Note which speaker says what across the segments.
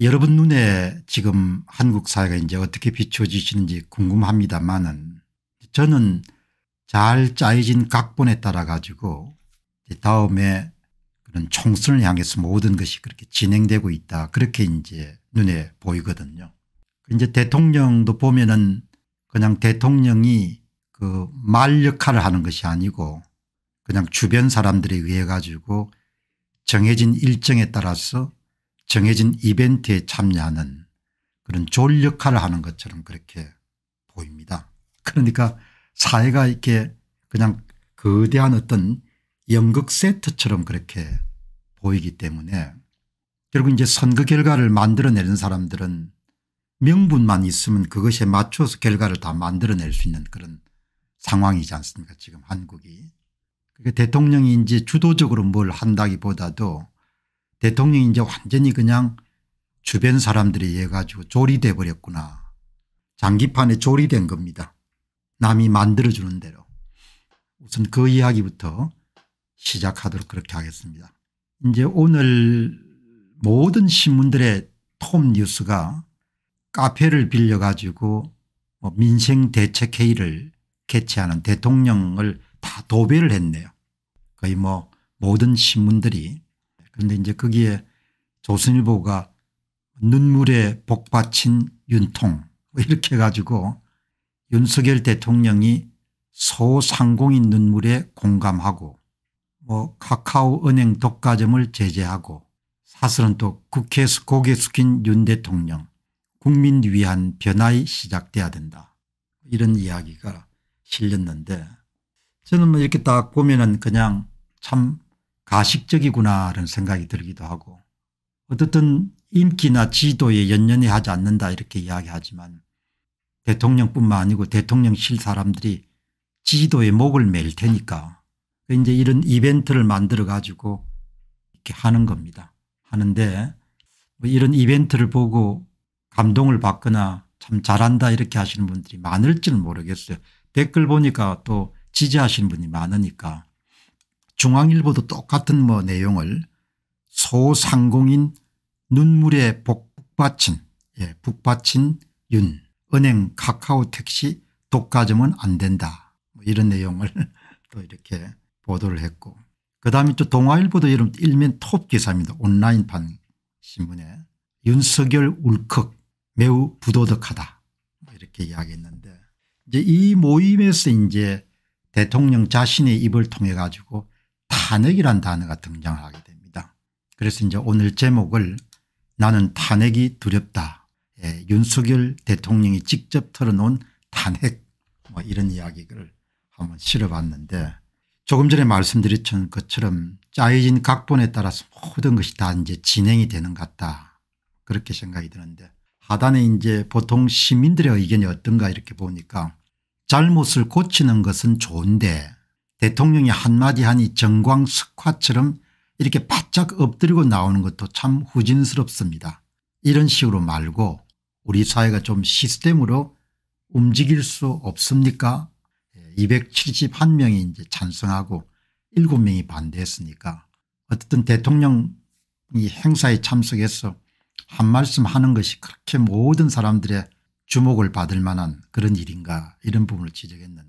Speaker 1: 여러분 눈에 지금 한국 사회가 이제 어떻게 비춰지시는지 궁금합니다만은 저는 잘 짜여진 각본에 따라 가지고 다음에 그런 총선을 향해서 모든 것이 그렇게 진행되고 있다 그렇게 이제 눈에 보이거든요. 이제 대통령도 보면은 그냥 대통령이 그 말 역할을 하는 것이 아니고 그냥 주변 사람들에 의해 가지고 정해진 일정에 따라서 정해진 이벤트에 참여하는 그런 졸 역할을 하는 것처럼 그렇게 보입니다. 그러니까 사회가 이렇게 그냥 거대한 어떤 연극 세트처럼 그렇게 보이기 때문에 결국 이제 선거 결과를 만들어내는 사람들은 명분만 있으면 그것에 맞춰서 결과를 다 만들어낼 수 있는 그런 상황이지 않습니까 지금 한국이. 그러니까 대통령이 이제 주도적으로 뭘 한다기보다도 대통령이 이제 완전히 그냥 주변 사람들이 의해 가지고 조리돼 버렸구나. 장기판에 조리된 겁니다. 남이 만들어주는 대로. 우선 그 이야기부터 시작하도록 그렇게 하겠습니다. 이제 오늘 모든 신문들의 톱 뉴스가 카페를 빌려가지고 뭐 민생 대책 회의를 개최하는 대통령을 다 도배를 했네요. 거의 뭐 모든 신문들이 그런데 이제 거기에 조선일보가 눈물에 복받친 윤통 뭐 이렇게 해 가지고 윤석열 대통령이 소상공인 눈물에 공감하고 뭐 카카오 은행 독과점을 제재하고 사실은또 국회에서 고개 숙인 윤 대통령 국민 위한 변화의 시작돼야 된다 이런 이야기가 실렸는데 저는 뭐 이렇게 딱 보면은 그냥 참 가식적이구나라는 생각이 들기도 하고 어떻든 인기나 지도에 연연해 하지 않는다 이렇게 이야기하지만 대통령뿐만 아니고 대통령실 사람들이 지도에 목을 맬 테니까 그 이제 이런 이벤트를 만들어 가지고 이렇게 하는 겁니다. 하는데 뭐 이런 이벤트를 보고 감동을 받거나 참 잘한다 이렇게 하시는 분들이 많을지는 모르겠어요. 댓글 보니까 또 지지하시는 분이 많으니까 중앙일보도 똑같은 뭐 내용을 소상공인 눈물에 북받친 예, 북받친 윤 은행 카카오 택시 독과점은 안 된다 뭐 이런 내용을 또 이렇게 보도를 했고 그다음에 또 동아일보도 여러 일면 톱 기사입니다. 온라인판 신문에 윤석열 울컥 매우 부도덕하다 뭐 이렇게 이야기했는데 이제 이 모임에서 이제 대통령 자신의 입을 통해 가지고 탄핵이란 단어가 등장하게 됩니다. 그래서 이제 오늘 제목을 나는 탄핵이 두렵다. 예, 윤석열 대통령이 직접 털어놓은 탄핵 뭐 이런 이야기를 한번 실어봤는데 조금 전에 말씀드렸던 것처럼 짜여진 각본에 따라서 모든 것이 다 이제 진행이 되는 것 같다. 그렇게 생각이 드는데 하단에 이제 보통 시민들의 의견이 어떤가 이렇게 보니까 잘못을 고치는 것은 좋은데 대통령이 한마디 하니 정광석화처럼 이렇게 바짝 엎드리고 나오는 것도 참 후진스럽습니다. 이런 식으로 말고 우리 사회가 좀 시스템으로 움직일 수 없습니까 271명이 예, 이제 찬성하고 7명이 반대했으니까 어쨌든 대통령이 행사에 참석해서 한 말씀 하는 것이 그렇게 모든 사람들의 주목을 받을 만한 그런 일인가 이런 부분을 지적했는데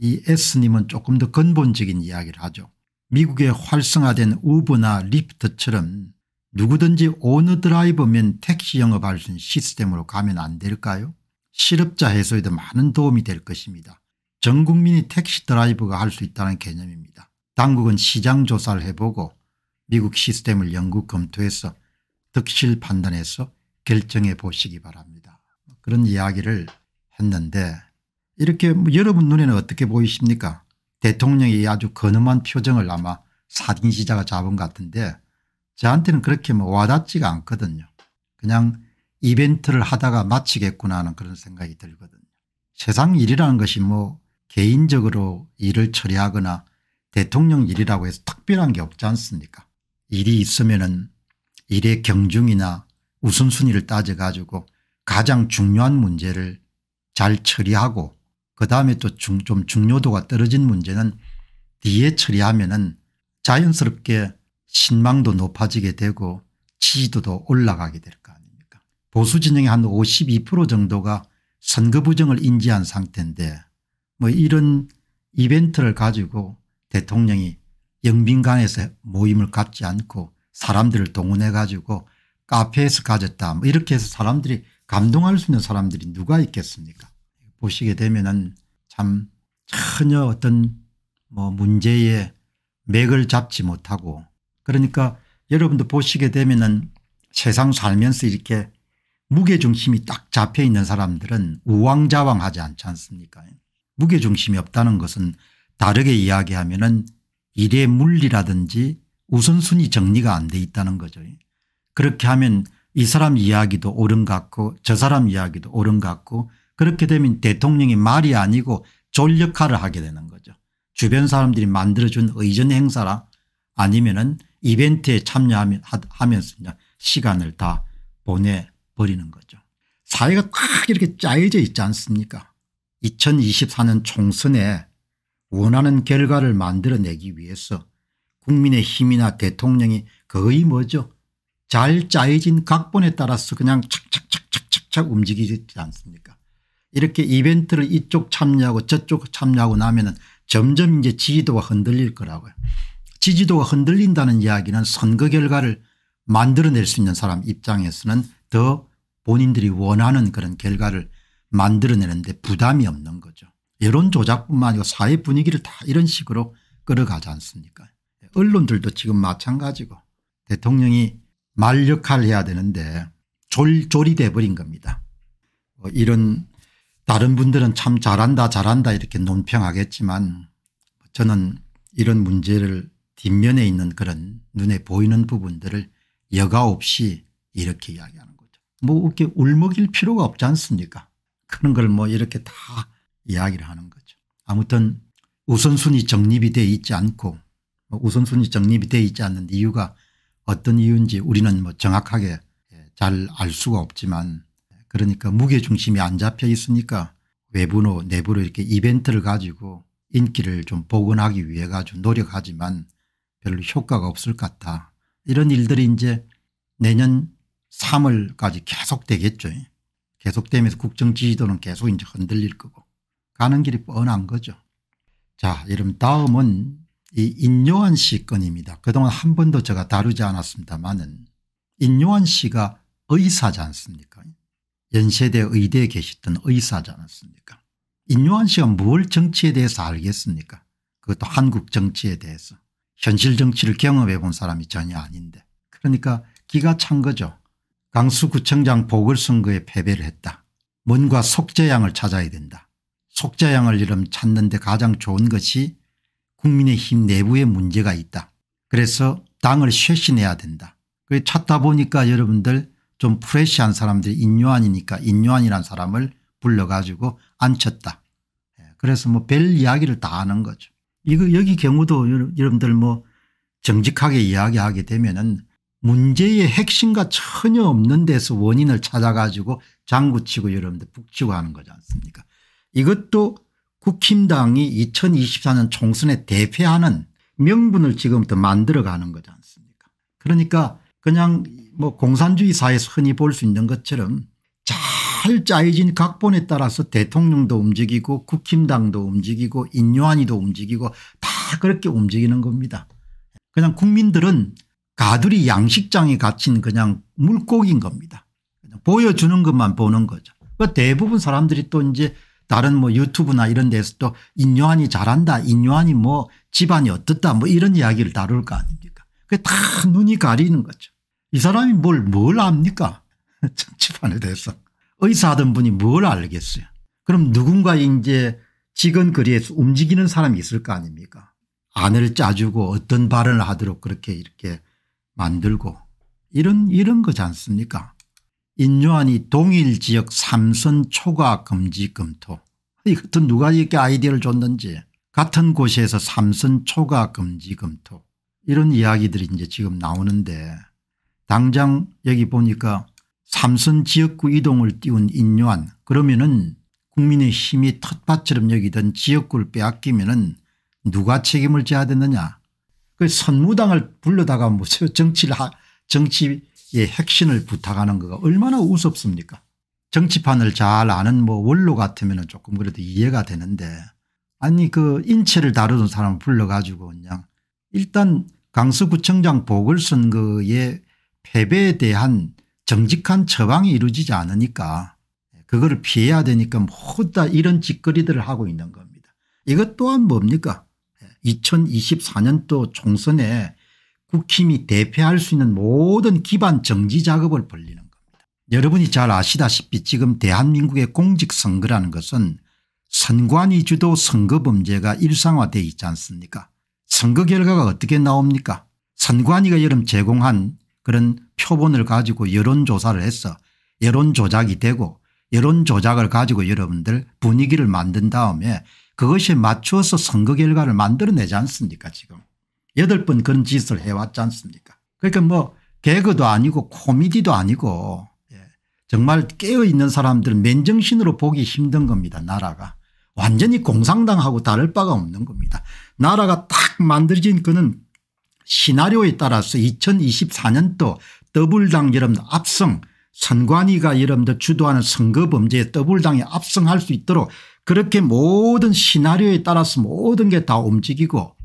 Speaker 1: 이 S님은 조금 더 근본적인 이야기를 하죠. 미국의 활성화된 우버나 리프트처럼 누구든지 오너 드라이버면 택시 영업할 수 있는 시스템으로 가면 안 될까요? 실업자 해소에도 많은 도움이 될 것입니다. 전 국민이 택시 드라이버가 할 수 있다는 개념입니다. 당국은 시장 조사를 해보고 미국 시스템을 연구 검토해서 득실 판단해서 결정해 보시기 바랍니다. 그런 이야기를 했는데 이렇게 뭐 여러분 눈에는 어떻게 보이십니까 대통령이 아주 거늠한 표정을 아마 사진 시자가 잡은 것 같은데 저한테는 그렇게 뭐 와닿지가 않거든요. 그냥 이벤트를 하다가 마치겠구나 하는 그런 생각이 들거든요. 세상 일이라는 것이 뭐 개인적으로 일을 처리하거나 대통령 일이라고 해서 특별한 게 없지 않습니까 일이 있으면 은 일의 경중이나 우선순위를 따져가지고 가장 중요한 문제를 잘 처리하고 그다음에 또 좀 중요도가 떨어진 문제는 뒤에 처리하면 은 자연스럽게 신망도 높아지게 되고 지지도도 올라가게 될 거 아닙니까 보수 진영의 한 52% 정도가 선거 부정을 인지한 상태인데 뭐 이런 이벤트를 가지고 대통령이 영빈관에서 모임을 갖지 않고 사람들을 동원해 가지고 카페에서 가졌다 뭐 이렇게 해서 사람들이 감동할 수 있는 사람들이 누가 있겠습니까 보시게 되면은 참 전혀 어떤 뭐 문제의 맥을 잡지 못하고 그러니까 여러분도 보시게 되면은 세상 살면서 이렇게 무게중심이 딱 잡혀 있는 사람들은 우왕좌왕하지 않지 않습니까 무게중심이 없다는 것은 다르게 이야기하면 은 일의 물리라든지 우선순위 정리가 안 돼 있다는 거죠. 그렇게 하면 이 사람 이야기도 옳은 것 같고 저 사람 이야기도 옳은 것 같고 그렇게 되면 대통령이 말이 아니고 졸 역할을 하게 되는 거죠. 주변 사람들이 만들어준 의전 행사라 아니면 은 이벤트에 참여하면서 시간을 다 보내버리는 거죠. 사회가 딱 이렇게 짜여져 있지 않습니까 2024년 총선에 원하는 결과를 만들어내기 위해서 국민의 힘이나 대통령이 거의 뭐죠 잘 짜여진 각본에 따라서 그냥 착착착착착착 움직이지 않습니까 이렇게 이벤트를 이쪽 참여하고 저쪽 참여하고 나면은 점점 이제 지지도가 흔들릴 거라고요. 지지도가 흔들린다는 이야기는 선거 결과를 만들어낼 수 있는 사람 입장에서는 더 본인들이 원하는 그런 결과를 만들어내는데 부담이 없는 거죠. 여론 조작뿐만 아니고 사회 분위기를 다 이런 식으로 끌어가지 않습니까 언론들도 지금 마찬가지고 대통령이 말 역할을 해야 되는데 졸, 졸이 돼버린 겁니다. 어, 이런 다른 분들은 참 잘한다 잘한다 이렇게 논평하겠지만 저는 이런 문제를 뒷면에 있는 그런 눈에 보이는 부분들을 여가 없이 이렇게 이야기하는 거죠. 뭐 이렇게 울먹일 필요가 없지 않습니까 그런 걸 뭐 이렇게 다 이야기를 하는 거죠. 아무튼 우선순위 정립이 돼 있지 않고 뭐 우선순위 정립이 돼 있지 않는 이유가 어떤 이유인지 우리는 뭐 정확하게 잘 알 수가 없지만 그러니까 무게중심이 안 잡혀 있으니까 외부로 내부로 이렇게 이벤트를 가지고 인기를 좀 복원하기 위해 가지고 노력하지만 별로 효과가 없을 것 같다. 이런 일들이 이제 내년 3월까지 계속되겠죠. 계속되면서 국정지지도는 계속 이제 흔들릴 거고 가는 길이 뻔한 거죠. 자 여러분 다음은 이 인요한 씨 건입니다. 그동안 한 번도 제가 다루지 않았습니다만은 인요한 씨가 의사지 않습니까 연세대 의대에 계셨던 의사지 않았습니까 인요한 씨가 뭘 정치에 대해서 알겠습니까 그것도 한국 정치에 대해서 현실 정치를 경험해 본 사람이 전혀 아닌데 그러니까 기가 찬 거죠. 강수구청장 보궐선거에 패배를 했다. 뭔가 속죄양을 찾아야 된다. 속죄양을 이름 찾는데 가장 좋은 것이 국민의힘 내부에 문제가 있다. 그래서 당을 쇄신해야 된다. 그 찾다 보니까 여러분들 좀 프레시한 사람들이 인요한이니까 인요한이란 사람을 불러가지고 앉혔다. 예, 그래서 뭐 별 이야기를 다 하는 거죠. 이거 여기 경우도 여러분들 뭐 정직하게 이야기하게 되면은 문제의 핵심과 전혀 없는 데서 원인을 찾아가지고 장구치고 여러분들 북치고 하는 거지 않습니까 이것도 국힘당이 2024년 총선에 대패하는 명분을 지금부터 만들어가는 거지 않습니까 그러니까 그냥 뭐 공산주의 사회에서 흔히 볼 수 있는 것처럼 잘 짜여진 각본에 따라서 대통령도 움직이고 국힘당도 움직이고 인요한이도 움직이고 다 그렇게 움직이는 겁니다. 그냥 국민들은 가두리 양식장에 갇힌 그냥 물고기인 겁니다. 보여주는 것만 보는 거죠. 그러니까 대부분 사람들이 또 이제 다른 뭐 유튜브나 이런 데서 또 인요한이 잘한다 인요한이 뭐 집안이 어떻다 뭐 이런 이야기를 다룰 거 아닙니까 그게 다 눈이 가리는 거죠. 이 사람이 뭘, 뭘 압니까? 정치판에 대해서. 의사하던 분이 뭘 알겠어요. 그럼 누군가 이제 직원 거리에서 움직이는 사람이 있을 거 아닙니까? 안을 짜주고 어떤 발언을 하도록 그렇게 이렇게 만들고 이런 이런 거지 않습니까? 인요한이 동일 지역 삼선 초과 금지 검토 이것도 누가 이렇게 아이디어를 줬는지 같은 곳에서 삼선 초과 금지 검토 이런 이야기들이 이제 지금 나오는데 당장 여기 보니까 삼선 지역구 이동을 띄운 인요한 그러면은 국민의 힘이 텃밭처럼 여기던 지역구를 빼앗기면 은 누가 책임을 져야 되느냐 그 선무당을 불러다가 뭐 정치를 하, 정치의 핵심을 부탁하는 거가 얼마나 우습습니까 정치판을 잘 아는 뭐 원로 같으면 은 조금 그래도 이해가 되는데 아니 그 인체를 다루는 사람을 불러가지고 그냥 일단 강서구청장 보궐선거에 패배에 대한 정직한 처방이 이루어지지 않으니까 그걸 피해야 되니까 모두 다 이런 짓거리들을 하고 있는 겁니다. 이것 또한 뭡니까 2024년도 총선에 국힘이 대패할 수 있는 모든 기반 정지 작업을 벌리는 겁니다. 여러분이 잘 아시다시피 지금 대한민국의 공직선거라는 것은 선관 위주도 선거 범죄가 일상화되어 있지 않습니까 선거 결과가 어떻게 나옵니까 선관위가 여름 제공한 그런 표본을 가지고 여론조사를 해서 여론조작이 되고 여론조작을 가지고 여러분들 분위기를 만든 다음에 그것에 맞추어서 선거 결과를 만들어내지 않습니까 지금. 여덟 번 그런 짓을 해왔지 않습니까 그러니까 뭐 개그도 아니고 코미디도 아니고 예, 정말 깨어있는 사람들 은 맨정신으로 보기 힘든 겁니다 나라가. 완전히 공상당하고 다를 바가 없는 겁니다. 나라가 딱 만들어진 그는 시나리오에 따라서 2024년도 더블당 여러분들 압승 선관위가 여러분들 주도하는 선거 범죄에 더블당이 압승할 수 있도록 그렇게 모든 시나리오에 따라서 모든 게 다 움직이고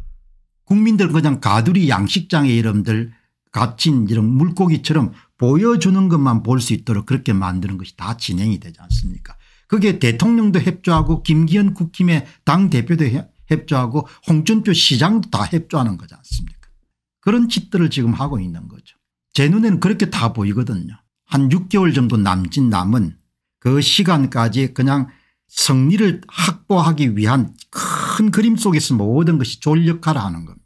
Speaker 1: 국민들 그냥 가두리 양식장에 여러분들 갇힌 이런 물고기처럼 보여주는 것만 볼 수 있도록 그렇게 만드는 것이 다 진행이 되지 않습니까 그게 대통령도 협조하고 김기현 국힘의 당대표도 협조하고 홍준표 시장도 다 협조하는 거지 않습니까 그런 짓들을 지금 하고 있는 거죠. 제 눈에는 그렇게 다 보이거든요. 한 6개월 정도 남진 남은 그 시간까지 그냥 승리를 확보하기 위한 큰 그림 속에서 모든 것이 졸력하라 하는 겁니다.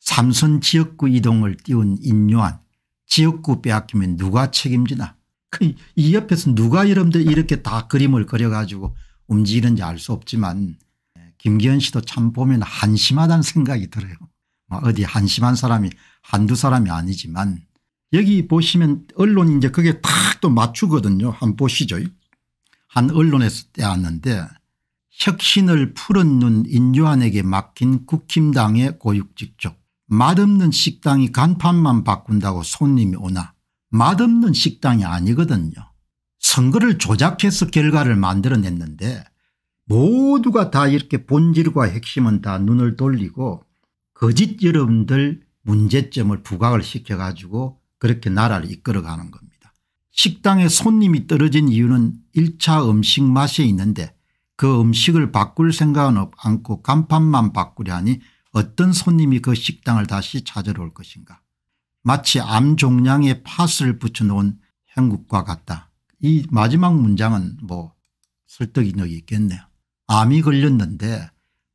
Speaker 1: 삼선 지역구 이동을 띄운 인요한 지역구 빼앗기면 누가 책임지나 그 이 옆에서 누가 여러분들 이렇게 다 그림을 그려가지고 움직이는지 알 수 없지만 예, 김기현 씨도 참 보면 한심하다는 생각이 들어요. 어, 어디 한심한 사람이 한두 사람이 아니지만 여기 보시면 언론 이제 그게 탁 또 맞추거든요. 한 번 보시죠. 한 언론에서 떼왔는데 혁신을 푸른 눈 인조한에게 맡긴 국힘당의 고육직족 맛없는 식당이 간판만 바꾼다고 손님이 오나 맛없는 식당이 아니거든요. 선거를 조작해서 결과를 만들어냈는데 모두가 다 이렇게 본질과 핵심은 다 눈을 돌리고 거짓 여러분들 문제점을 부각을 시켜가지고 그렇게 나라를 이끌어가는 겁니다. 식당에 손님이 떨어진 이유는 1차 음식 맛이 있는데 그 음식을 바꿀 생각은 않고 간판만 바꾸려 하니 어떤 손님이 그 식당을 다시 찾아올 것인가. 마치 암 종량에 팥을 붙여놓은 행국과 같다. 이 마지막 문장은 뭐 설득력이 있겠네요. 암이 걸렸는데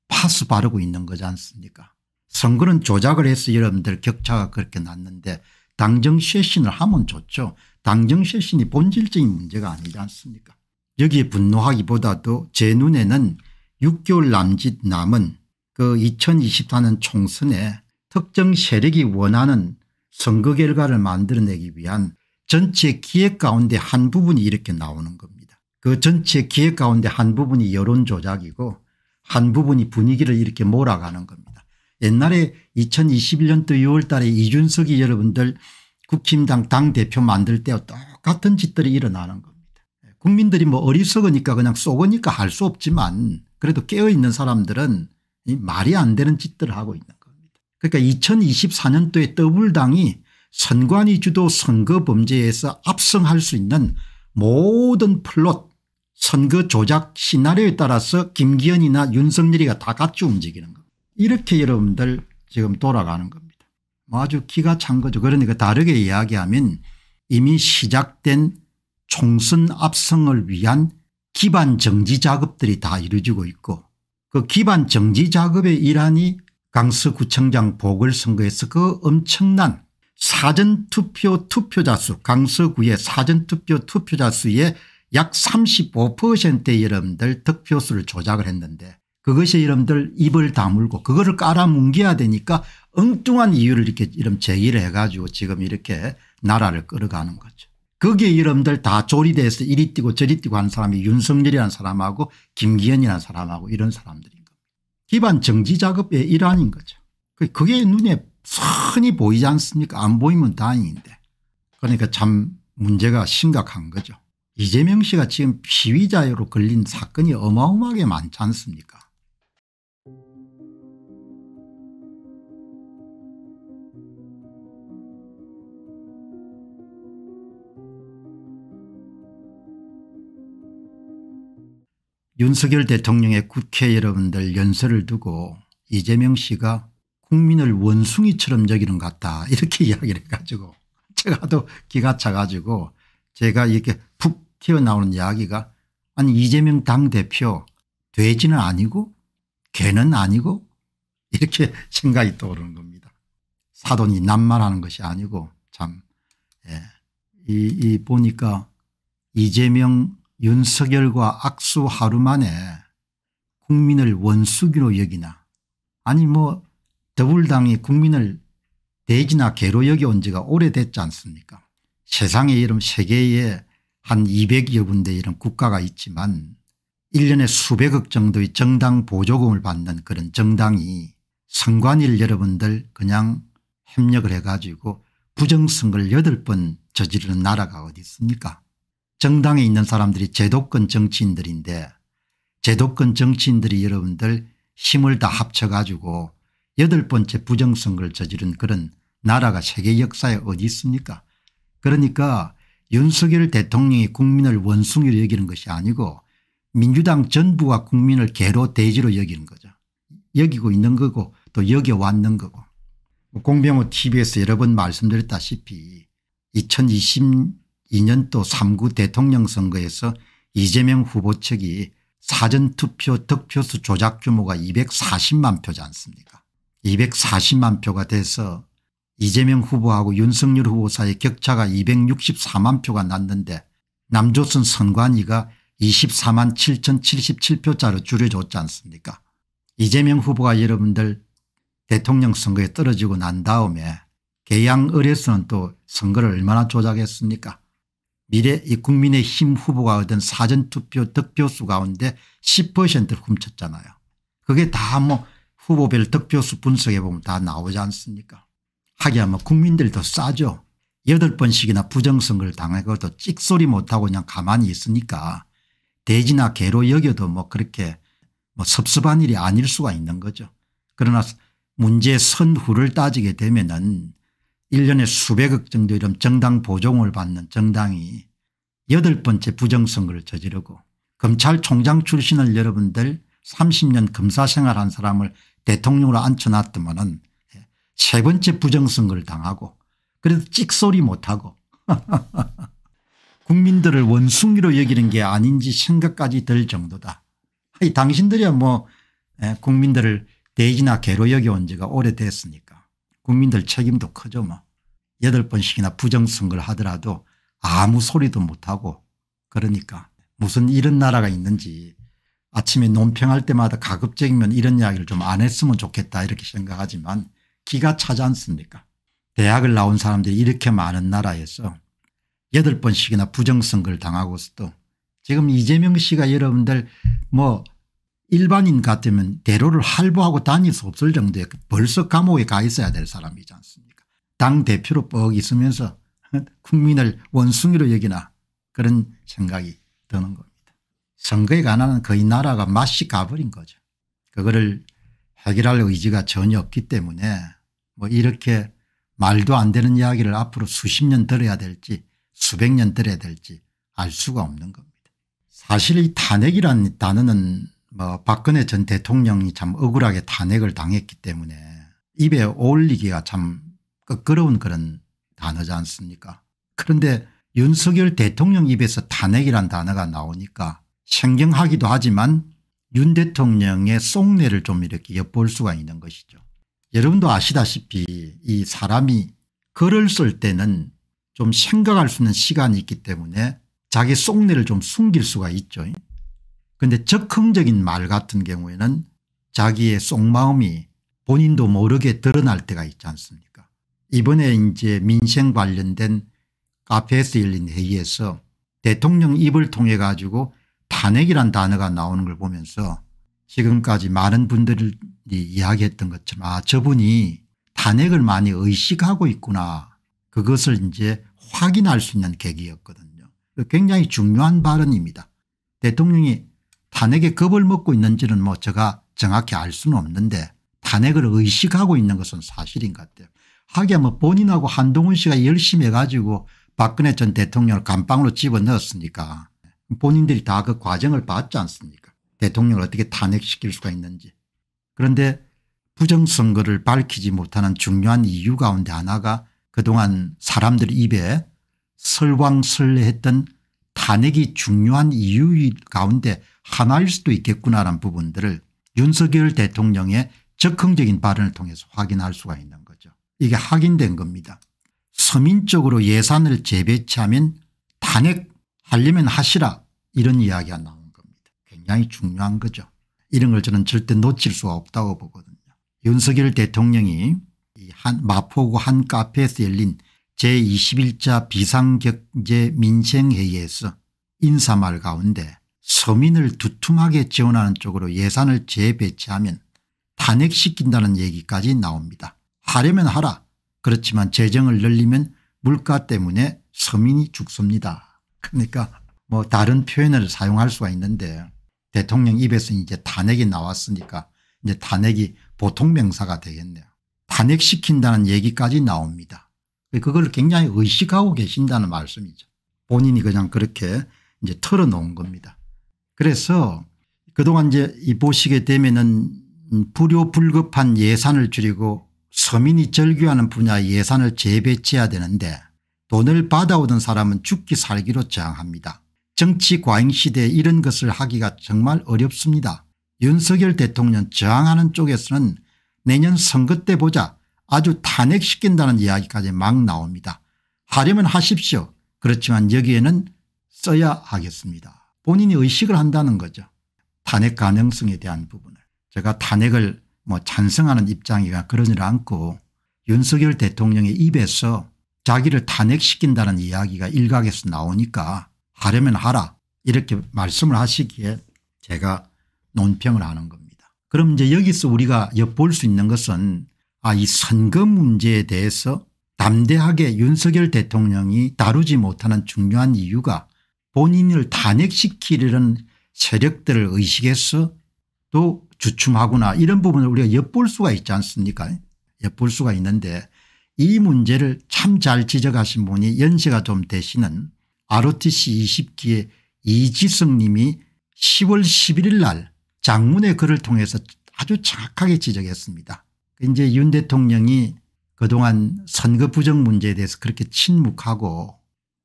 Speaker 1: 파스 바르고 있는 거지 않습니까 선거는 조작을 해서 여러분들 격차가 그렇게 났는데 당정 쇄신을 하면 좋죠. 당정 쇄신이 본질적인 문제가 아니지 않습니까 여기에 분노하기보다도 제 눈에는 6개월 남짓 남은 그 2024년 총선에 특정 세력이 원하는 선거 결과를 만들어내기 위한 전체 기획 가운데 한 부분이 이렇게 나오는 겁니다. 그 전체 기획 가운데 한 부분이 여론조작이고 한 부분이 분위기를 이렇게 몰아가는 겁니다. 옛날에 2021년도 6월 달에 이준석이 여러분들 국힘당 당대표 만들 때와 똑같은 짓들이 일어나는 겁니다. 국민들이 뭐 어리석으니까 그냥 쏘으니까 할 수 없지만 그래도 깨어있는 사람들은 말이 안 되는 짓들을 하고 있는 겁니다. 그러니까 2024년도에 더블당이 선관위 주도 선거 범죄에서 압승할 수 있는 모든 플롯 선거 조작 시나리오에 따라서 김기현이나 윤석열이가 다 같이 움직이는 겁니다. 이렇게 여러분들 지금 돌아가는 겁니다. 뭐 아주 기가 찬 거죠. 그러니까 다르게 이야기하면 이미 시작된 총선 압승을 위한 기반 정지 작업들이 다 이루어지고 있고 그 기반 정지 작업의 일환이 강서구청장 보궐선거에서 그 엄청난 사전투표 투표자 수 강서구의 사전투표 투표자 수의 약 35%의 여러분들 득표수를 조작을 했는데 그것이 여러분들 입을 다물고 그거를 깔아뭉개야 되니까 엉뚱한 이유를 이렇게 이름 제기를 해가지고 지금 이렇게 나라를 끌어가는 거죠. 거기에 이름들 다 조리돼서 이리 뛰고 저리 뛰고 한 사람이 윤석열이라는 사람하고 김기현이라는 사람하고 이런 사람들인 겁니다. 기반 정지 작업의 일환인 거죠. 그, 그게 눈에 선히 보이지 않습니까 안 보이면 다행인데 그러니까 참 문제가 심각한 거죠. 이재명 씨가 지금 피의자로 걸린 사건이 어마어마하게 많지 않습니까 윤석열 대통령의 국회 여러분들 연설을 두고 이재명 씨가 국민을 원숭이처럼 여기는 것 같다 이렇게 이야기를 해가지고 제가 또 기가 차가지고 제가 이렇게 푹 튀어나오는 이야기가 아니 이재명 당대표 돼지는 아니고 개는 아니고 이렇게 생각이 떠오르는 겁니다. 사돈이 남말하는 것이 아니고 참 예. 이 보니까 이재명 윤석열과 악수 하루 만에 국민을 원수기로 여기나 아니 뭐 더불당이 국민을 대지나 개로 여기온 지가 오래됐지 않습니까 세상에 이런 세계에 한 200여 군데 이런 국가가 있지만 1년에 수백억 정도의 정당 보조금을 받는 그런 정당이 선관일 여러분들 그냥 협력을 해가지고 부정선거를 8번 저지르는 나라가 어디 있습니까 정당에 있는 사람들이 제도권 정치인들인데 제도권 정치인들이 여러분들 힘을 다 합쳐가지고 여덟 번째 부정선거를 저지른 그런 나라가 세계 역사에 어디 있습니까 그러니까 윤석열 대통령이 국민을 원숭이로 여기는 것이 아니고 민주당 전부가 국민을 개로 돼지로 여기는 거죠. 여기고 있는 거고 또 여겨왔는 거고. 공병호 tv에서 여러 번 말씀드렸다시피 2020 2002년도 3구 대통령 선거에서 이재명 후보 측이 사전투표 득표수 조작 규모가 240만 표지 않습니까 240만 표가 돼서 이재명 후보하고 윤석열 후보 사이 격차가 264만 표가 났는데 남조선 선관위가 24만 7077표짜로 줄여줬지 않습니까 이재명 후보가 여러분들 대통령 선거에 떨어지고 난 다음에 개양의뢰서는또 선거를 얼마나 조작했습니까 미래 국민의힘 후보가 얻은 사전투표 득표수 가운데 10%를 훔쳤잖아요. 그게 다 뭐 후보별 득표수 분석해 보면 다 나오지 않습니까 하기야뭐 국민들도 싸죠. 8번씩이나 부정선거를 당하도 찍소리 못하고 그냥 가만히 있으니까 돼지나 개로 여겨도 뭐 그렇게 뭐 섭섭한 일이 아닐 수가 있는 거죠. 그러나 문제 선후를 따지게 되면은 1년에 수백억 정도 이런 정당 보정을 받는 정당이 여덟 번째 부정선거를 저지르고 검찰총장 출신을 여러분들 30년 검사 생활한 사람을 대통령으로 앉혀놨더만 은세 번째 부정선거를 당하고 그래도 찍소리 못하고 국민들을 원숭이로 여기는 게 아닌지 생각까지 들 정도다. 당신들이야 뭐 예, 국민들을 돼지나 개로 여겨온 지가 오래됐으니까. 국민들 책임도 커져 뭐. 여덟 번씩이나 부정선거를 하더라도 아무 소리도 못하고 그러니까 무슨 이런 나라가 있는지 아침에 논평할 때마다 가급적이면 이런 이야기를 좀 안 했으면 좋겠다 이렇게 생각하지만 기가 차지 않습니까 대학을 나온 사람들이 이렇게 많은 나라에서 여덟 번씩이나 부정선거를 당하고서도 지금 이재명 씨가 여러분들 뭐 일반인 같으면 대로를 할부하고 다닐 수 없을 정도에 벌써 감옥에 가 있어야 될 사람이지 않습니까 당 대표로 뻑 있으면서 국민을 원숭이로 여기나 그런 생각이 드는 겁니다. 선거에 관한 거의 나라가 맛이 가버린 거죠. 그거를 해결할 의지가 전혀 없기 때문에 뭐 이렇게 말도 안 되는 이야기를 앞으로 수십 년 들어야 될지 수백 년 들어야 될지 알 수가 없는 겁니다. 사실 이 탄핵이라는 단어는 뭐 박근혜 전 대통령이 참 억울하게 탄핵을 당했기 때문에 입에 어울리기가 참 끄끄러운 그런 단어지 않습니까 그런데 윤석열 대통령 입에서 탄핵이란 단어가 나오니까 생경하기도 하지만 윤 대통령의 속내를 좀 이렇게 엿볼 수가 있는 것이죠. 여러분도 아시다시피 이 사람이 글을 쓸 때는 좀 생각할 수 있는 시간이 있기 때문에 자기 속내를 좀 숨길 수가 있죠. 그런데 적흥적인 말 같은 경우에는 자기의 속마음이 본인도 모르게 드러날 때가 있지 않습니까 이번에 이제 민생 관련된 카페에서 열린 회의에서 대통령 입을 통해 가지고 탄핵이란 단어가 나오는 걸 보면서 지금까지 많은 분들이 이야기했던 것처럼 아 저분이 탄핵을 많이 의식하고 있구나 그것을 이제 확인할 수 있는 계기였거든요. 굉장히 중요한 발언입니다. 대통령이 탄핵에 겁을 먹고 있는지는 뭐 제가 정확히 알 수는 없는데 탄핵을 의식하고 있는 것은 사실인 것 같아요. 하기야 뭐 본인하고 한동훈 씨가 열심히 해가지고 박근혜 전 대통령을 감방으로 집어넣었으니까 본인들이 다 그 과정을 봤지 않습니까 대통령을 어떻게 탄핵시킬 수가 있는지. 그런데 부정선거를 밝히지 못하는 중요한 이유 가운데 하나가 그동안 사람들 입에 설왕설래했던 탄핵이 중요한 이유 가운데 하나일 수도 있겠구나라는 부분들을 윤석열 대통령의 적극적인 발언을 통해서 확인할 수가 있는 거죠. 이게 확인된 겁니다. 서민 쪽으로 예산을 재배치하면 탄핵하려면 하시라 이런 이야기가 나온 겁니다. 굉장히 중요한 거죠. 이런 걸 저는 절대 놓칠 수가 없다고 보거든요. 윤석열 대통령이 한 마포구 한 카페에서 열린 제2 1자 비상경제 민생회의에서 인사말 가운데 서민을 두툼하게 지원하는 쪽으로 예산을 재배치하면 탄핵시킨다는 얘기까지 나옵니다. 하려면 하라. 그렇지만 재정을 늘리면 물가 때문에 서민이 죽습니다. 그러니까 뭐 다른 표현을 사용할 수가 있는데 대통령 입에서 이제 탄핵이 나왔으니까 이제 탄핵이 보통 명사가 되겠네요. 탄핵시킨다는 얘기까지 나옵니다. 그걸 굉장히 의식하고 계신다는 말씀이죠. 본인이 그냥 그렇게 이제 털어놓은 겁니다. 그래서 그동안 이제 보시게 되면은 불효불급한 예산을 줄이고 서민이 절규하는 분야 예산을 재배치해야 되는데 돈을 받아오던 사람은 죽기 살기로 저항합니다. 정치 과잉 시대에 이런 것을 하기가 정말 어렵습니다. 윤석열 대통령 저항하는 쪽에서는 내년 선거 때 보자 아주 탄핵시킨다는 이야기까지 막 나옵니다. 하려면 하십시오. 그렇지만 여기에는 써야 하겠습니다. 본인이 의식을 한다는 거죠. 탄핵 가능성에 대한 부분을. 제가 탄핵을 뭐 찬성하는 입장이가 그러질 않고 윤석열 대통령의 입에서 자기를 탄핵시킨다는 이야기가 일각에서 나오니까 하려면 하라 이렇게 말씀을 하시기에 제가 논평을 하는 겁니다. 그럼 이제 여기서 우리가 엿볼 수 있는 것은 아 이 선거 문제에 대해서 담대하게 윤석열 대통령이 다루지 못하는 중요한 이유가 본인을 탄핵시키려는 세력들을 의식해서 또 주춤하구나 이런 부분을 우리가 엿볼 수가 있지 않습니까 엿볼 수가 있는데 이 문제를 참 잘 지적하신 분이 연세가 좀 되시는 ROTC 20기의 이지성 님이 10월 11일 날 장문의 글을 통해서 아주 정확하게 지적했습니다. 이제 윤 대통령이 그동안 선거 부정 문제에 대해서 그렇게 침묵하고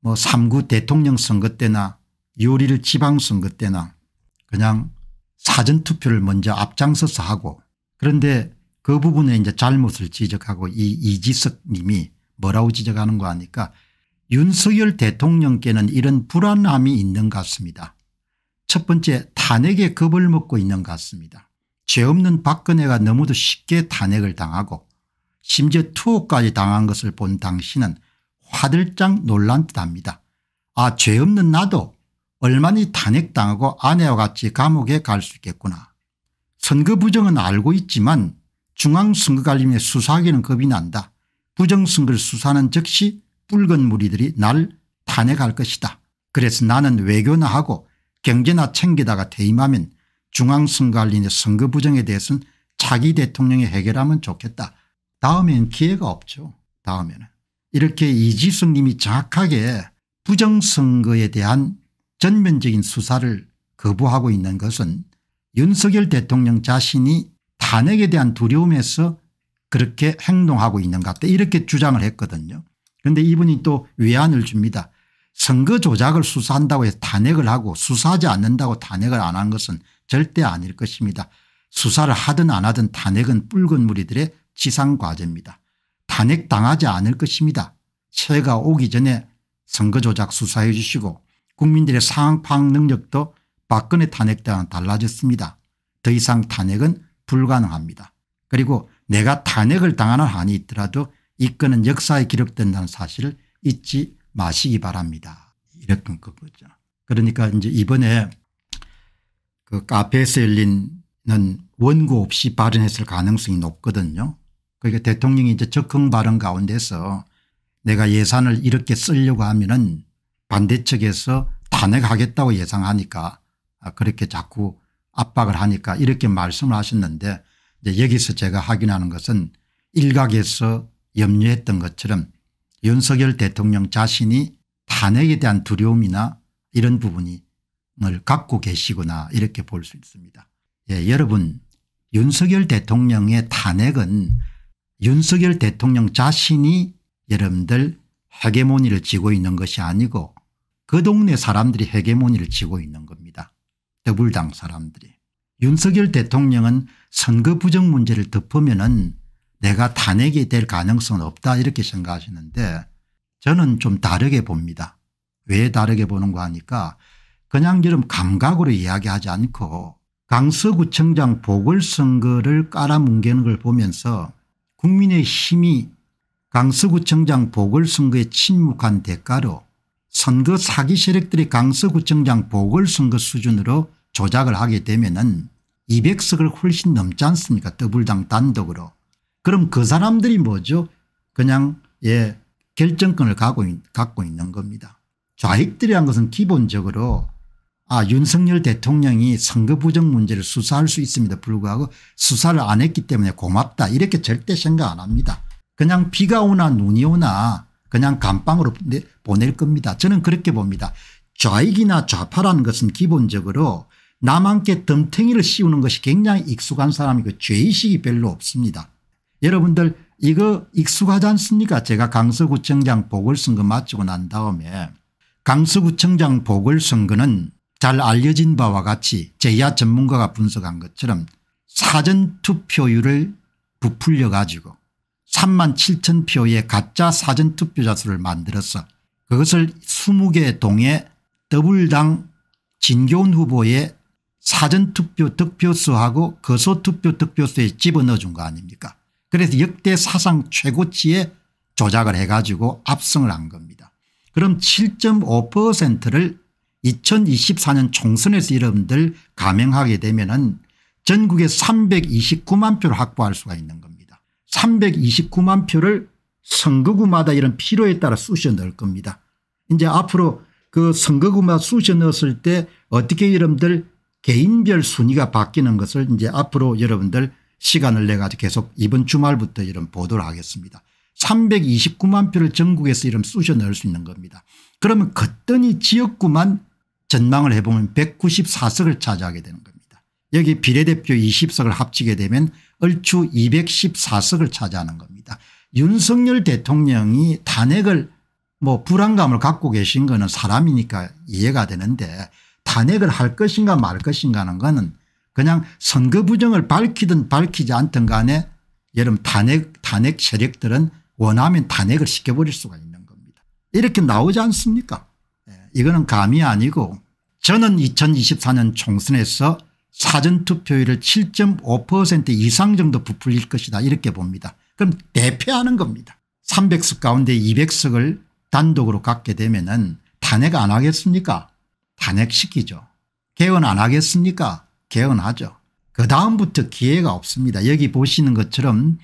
Speaker 1: 뭐 3구 대통령 선거 때나 요리를 지방선거 때나 그냥 사전투표를 먼저 앞장서서 하고 그런데 그 부분에 이제 잘못을 지적하고 이 이지석 님이 뭐라고 지적하는 거 아니까 윤석열 대통령께는 이런 불안함이 있는 것 같습니다. 첫 번째 탄핵에 겁을 먹고 있는 것 같습니다. 죄 없는 박근혜가 너무도 쉽게 탄핵을 당하고 심지어 투옥까지 당한 것을 본당시는 화들짝 놀란 듯합니다. 아죄 없는 나도 얼마니 탄핵당하고 아내와 같이 감옥에 갈 수 있겠구나. 선거 부정은 알고 있지만 중앙선거관리의 수사하기는 겁이 난다. 부정선거를 수사하는 즉시 붉은 무리들이 날 탄핵할 것이다. 그래서 나는 외교나 하고 경제나 챙기다가 퇴임하면 중앙선거관리의 선거 부정에 대해서는 자기 대통령이 해결하면 좋겠다. 다음엔 기회가 없죠. 다음에는. 이렇게 이지숙 님이 정확하게 부정선거에 대한 전면적인 수사를 거부하고 있는 것은 윤석열 대통령 자신이 탄핵에 대한 두려움에서 그렇게 행동하고 있는 것 같다 이렇게 주장을 했거든요. 그런데 이분이 또 외안을 줍니다. 선거 조작을 수사한다고 해서 탄핵을 하고 수사하지 않는다고 탄핵을 안 한 것은 절대 아닐 것입니다. 수사를 하든 안 하든 탄핵은 붉은 무리들의 지상과제입니다. 탄핵당하지 않을 것입니다. 새가 오기 전에 선거조작 수사해 주시고 국민들의 상황 파악 능력도 박근혜 탄핵 때와는 달라졌습니다. 더 이상 탄핵은 불가능합니다. 그리고 내가 탄핵을 당하는 한이 있더라도 이 건은 역사에 기록된다는 사실을 잊지 마시기 바랍니다. 이랬던 거죠. 그러니까 이제 이번에 그 카페에서 열린 원고 없이 발언했을 가능성이 높거든요. 그러니까 대통령이 이제 적극 발언 가운데서 내가 예산을 이렇게 쓰려고 하면은 반대측에서 탄핵하겠다고 예상하니까 아, 그렇게 자꾸 압박을 하니까 이렇게 말씀을 하셨는데 여기서 제가 확인하는 것은 일각에서 염려했던 것처럼 윤석열 대통령 자신이 탄핵에 대한 두려움이나 이런 부분이늘 갖고 계시구나 이렇게 볼 수 있습니다. 예, 여러분 윤석열 대통령의 탄핵은 윤석열 대통령 자신이 여러분들 헤게모니를 지고 있는 것이 아니고 그 동네 사람들이 헤게모니를 지고 있는 겁니다. 더불당 사람들이. 윤석열 대통령은 선거 부정 문제를 덮으면 은 내가 탄핵이 될 가능성은 없다 이렇게 생각하시는데 저는 좀 다르게 봅니다. 왜 다르게 보는가 하니까 그냥 이런 감각으로 이야기하지 않고 강서구청장 보궐선거를 깔아뭉개는 걸 보면서 국민의힘이 강서구청장 보궐선거에 침묵한 대가로 선거 사기 세력들이 강서구청장 보궐선거 수준으로 조작을 하게 되면 은 200석을 훨씬 넘지 않습니까 더불당 단독으로. 그럼 그 사람들이 뭐죠 그냥 예 결정권을 갖고, 있, 는 겁니다. 좌익들이란 것은 기본적으로 아 윤석열 대통령이 선거 부정 문제를 수사할 수 있음에도 불구하고 수사를 안 했기 때문에 고맙다 이렇게 절대 생각 안 합니다. 그냥 비가 오나 눈이 오나 그냥 감방으로 보낼 겁니다. 저는 그렇게 봅니다. 좌익이나 좌파라는 것은 기본적으로 남한께 덤탱이를 씌우는 것이 굉장히 익숙한 사람이고 그 죄의식이 별로 없습니다. 여러분들 이거 익숙하지 않습니까 제가 강서구청장 보궐선거 마치고 난 다음에 강서구청장 보궐선거는 잘 알려진 바와 같이 제야 전문가가 분석한 것처럼 사전투표율을 부풀려 가지고 3만 7천 표의 가짜 사전투표자 수를 만들어서 그것을 20개 동에 더블당 진교훈 후보의 사전투표 득표수하고 거소투표 득표수에 집어넣어준 거 아닙니까 그래서 역대 사상 최고치의 조작을 해가지고 압승을 한 겁니다. 그럼 7.5%를 2024년 총선에서 여러분들 감행하게 되면 은 전국에 329만 표를 확보할 수가 있는 겁니다. 329만 표를 선거구마다 이런 필요에 따라 쑤셔 넣을 겁니다. 이제 앞으로 그선거구마 쑤셔 넣었을 때 어떻게 여러분들 개인별 순위가 바뀌는 것을 이제 앞으로 여러분들 시간을 내 가지고 계속 이번 주말부터 이런 보도를 하겠습니다. 329만 표를 전국에서 이런 쑤셔 넣을 수 있는 겁니다. 그러면 거뜬니 지역구만 전망을 해보면 194석을 차지하게 되는 겁니다. 여기 비례대표 20석을 합치게 되면 얼추 214석을 차지하는 겁니다. 윤석열 대통령이 탄핵을 뭐 불안감을 갖고 계신 거는 사람이니까 이해가 되는데 탄핵을 할 것인가 말 것인가 하는 거는 그냥 선거 부정을 밝히든 밝히지 않든 간에 여러분 탄핵 탄핵 세력들은 원하면 탄핵을 시켜버릴 수가 있는 겁니다. 이렇게 나오지 않습니까 이거는 감이 아니고 저는 2024년 총선에서 사전투표율을 7.5% 이상 정도 부풀릴 것이다 이렇게 봅니다. 그럼 대패하는 겁니다. 300석 가운데 200석을 단독으로 갖게 되면 은 탄핵 안 하겠습니까 탄핵시키죠. 개헌 안 하겠습니까 개헌하죠. 그 다음부터 기회가 없습니다. 여기 보시는 것처럼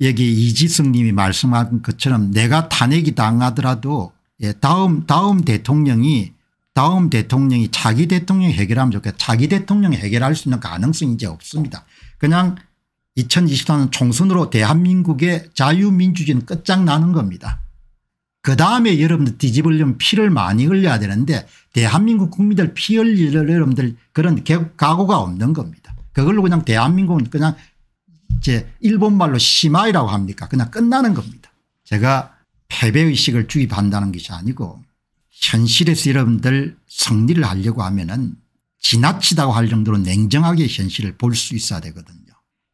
Speaker 1: 여기 이지승 님이 말씀한 것처럼 내가 탄핵이 당하더라도 예, 다음 다음 대통령이 다음 대통령이 자기 대통령이 해결하면 좋겠다. 자기 대통령이 해결할 수 있는 가능성이 이제 없습니다. 그냥 2024년 총선으로 대한민국의 자유민주주의는 끝장나는 겁니다. 그 다음에 여러분들 뒤집으려면 피를 많이 흘려야 되는데 대한민국 국민들 피 흘릴 여러분들 그런 각오가 없는 겁니다. 그걸로 그냥 대한민국은 그냥 이제 일본말로 심하이라고 합니까 그냥 끝나는 겁니다. 제가 패배의식을 주입한다는 것이 아니고 현실에서 여러분들 승리를 하려고 하면은 지나치다고 할 정도로 냉정하게 현실을 볼 수 있어야 되거든요.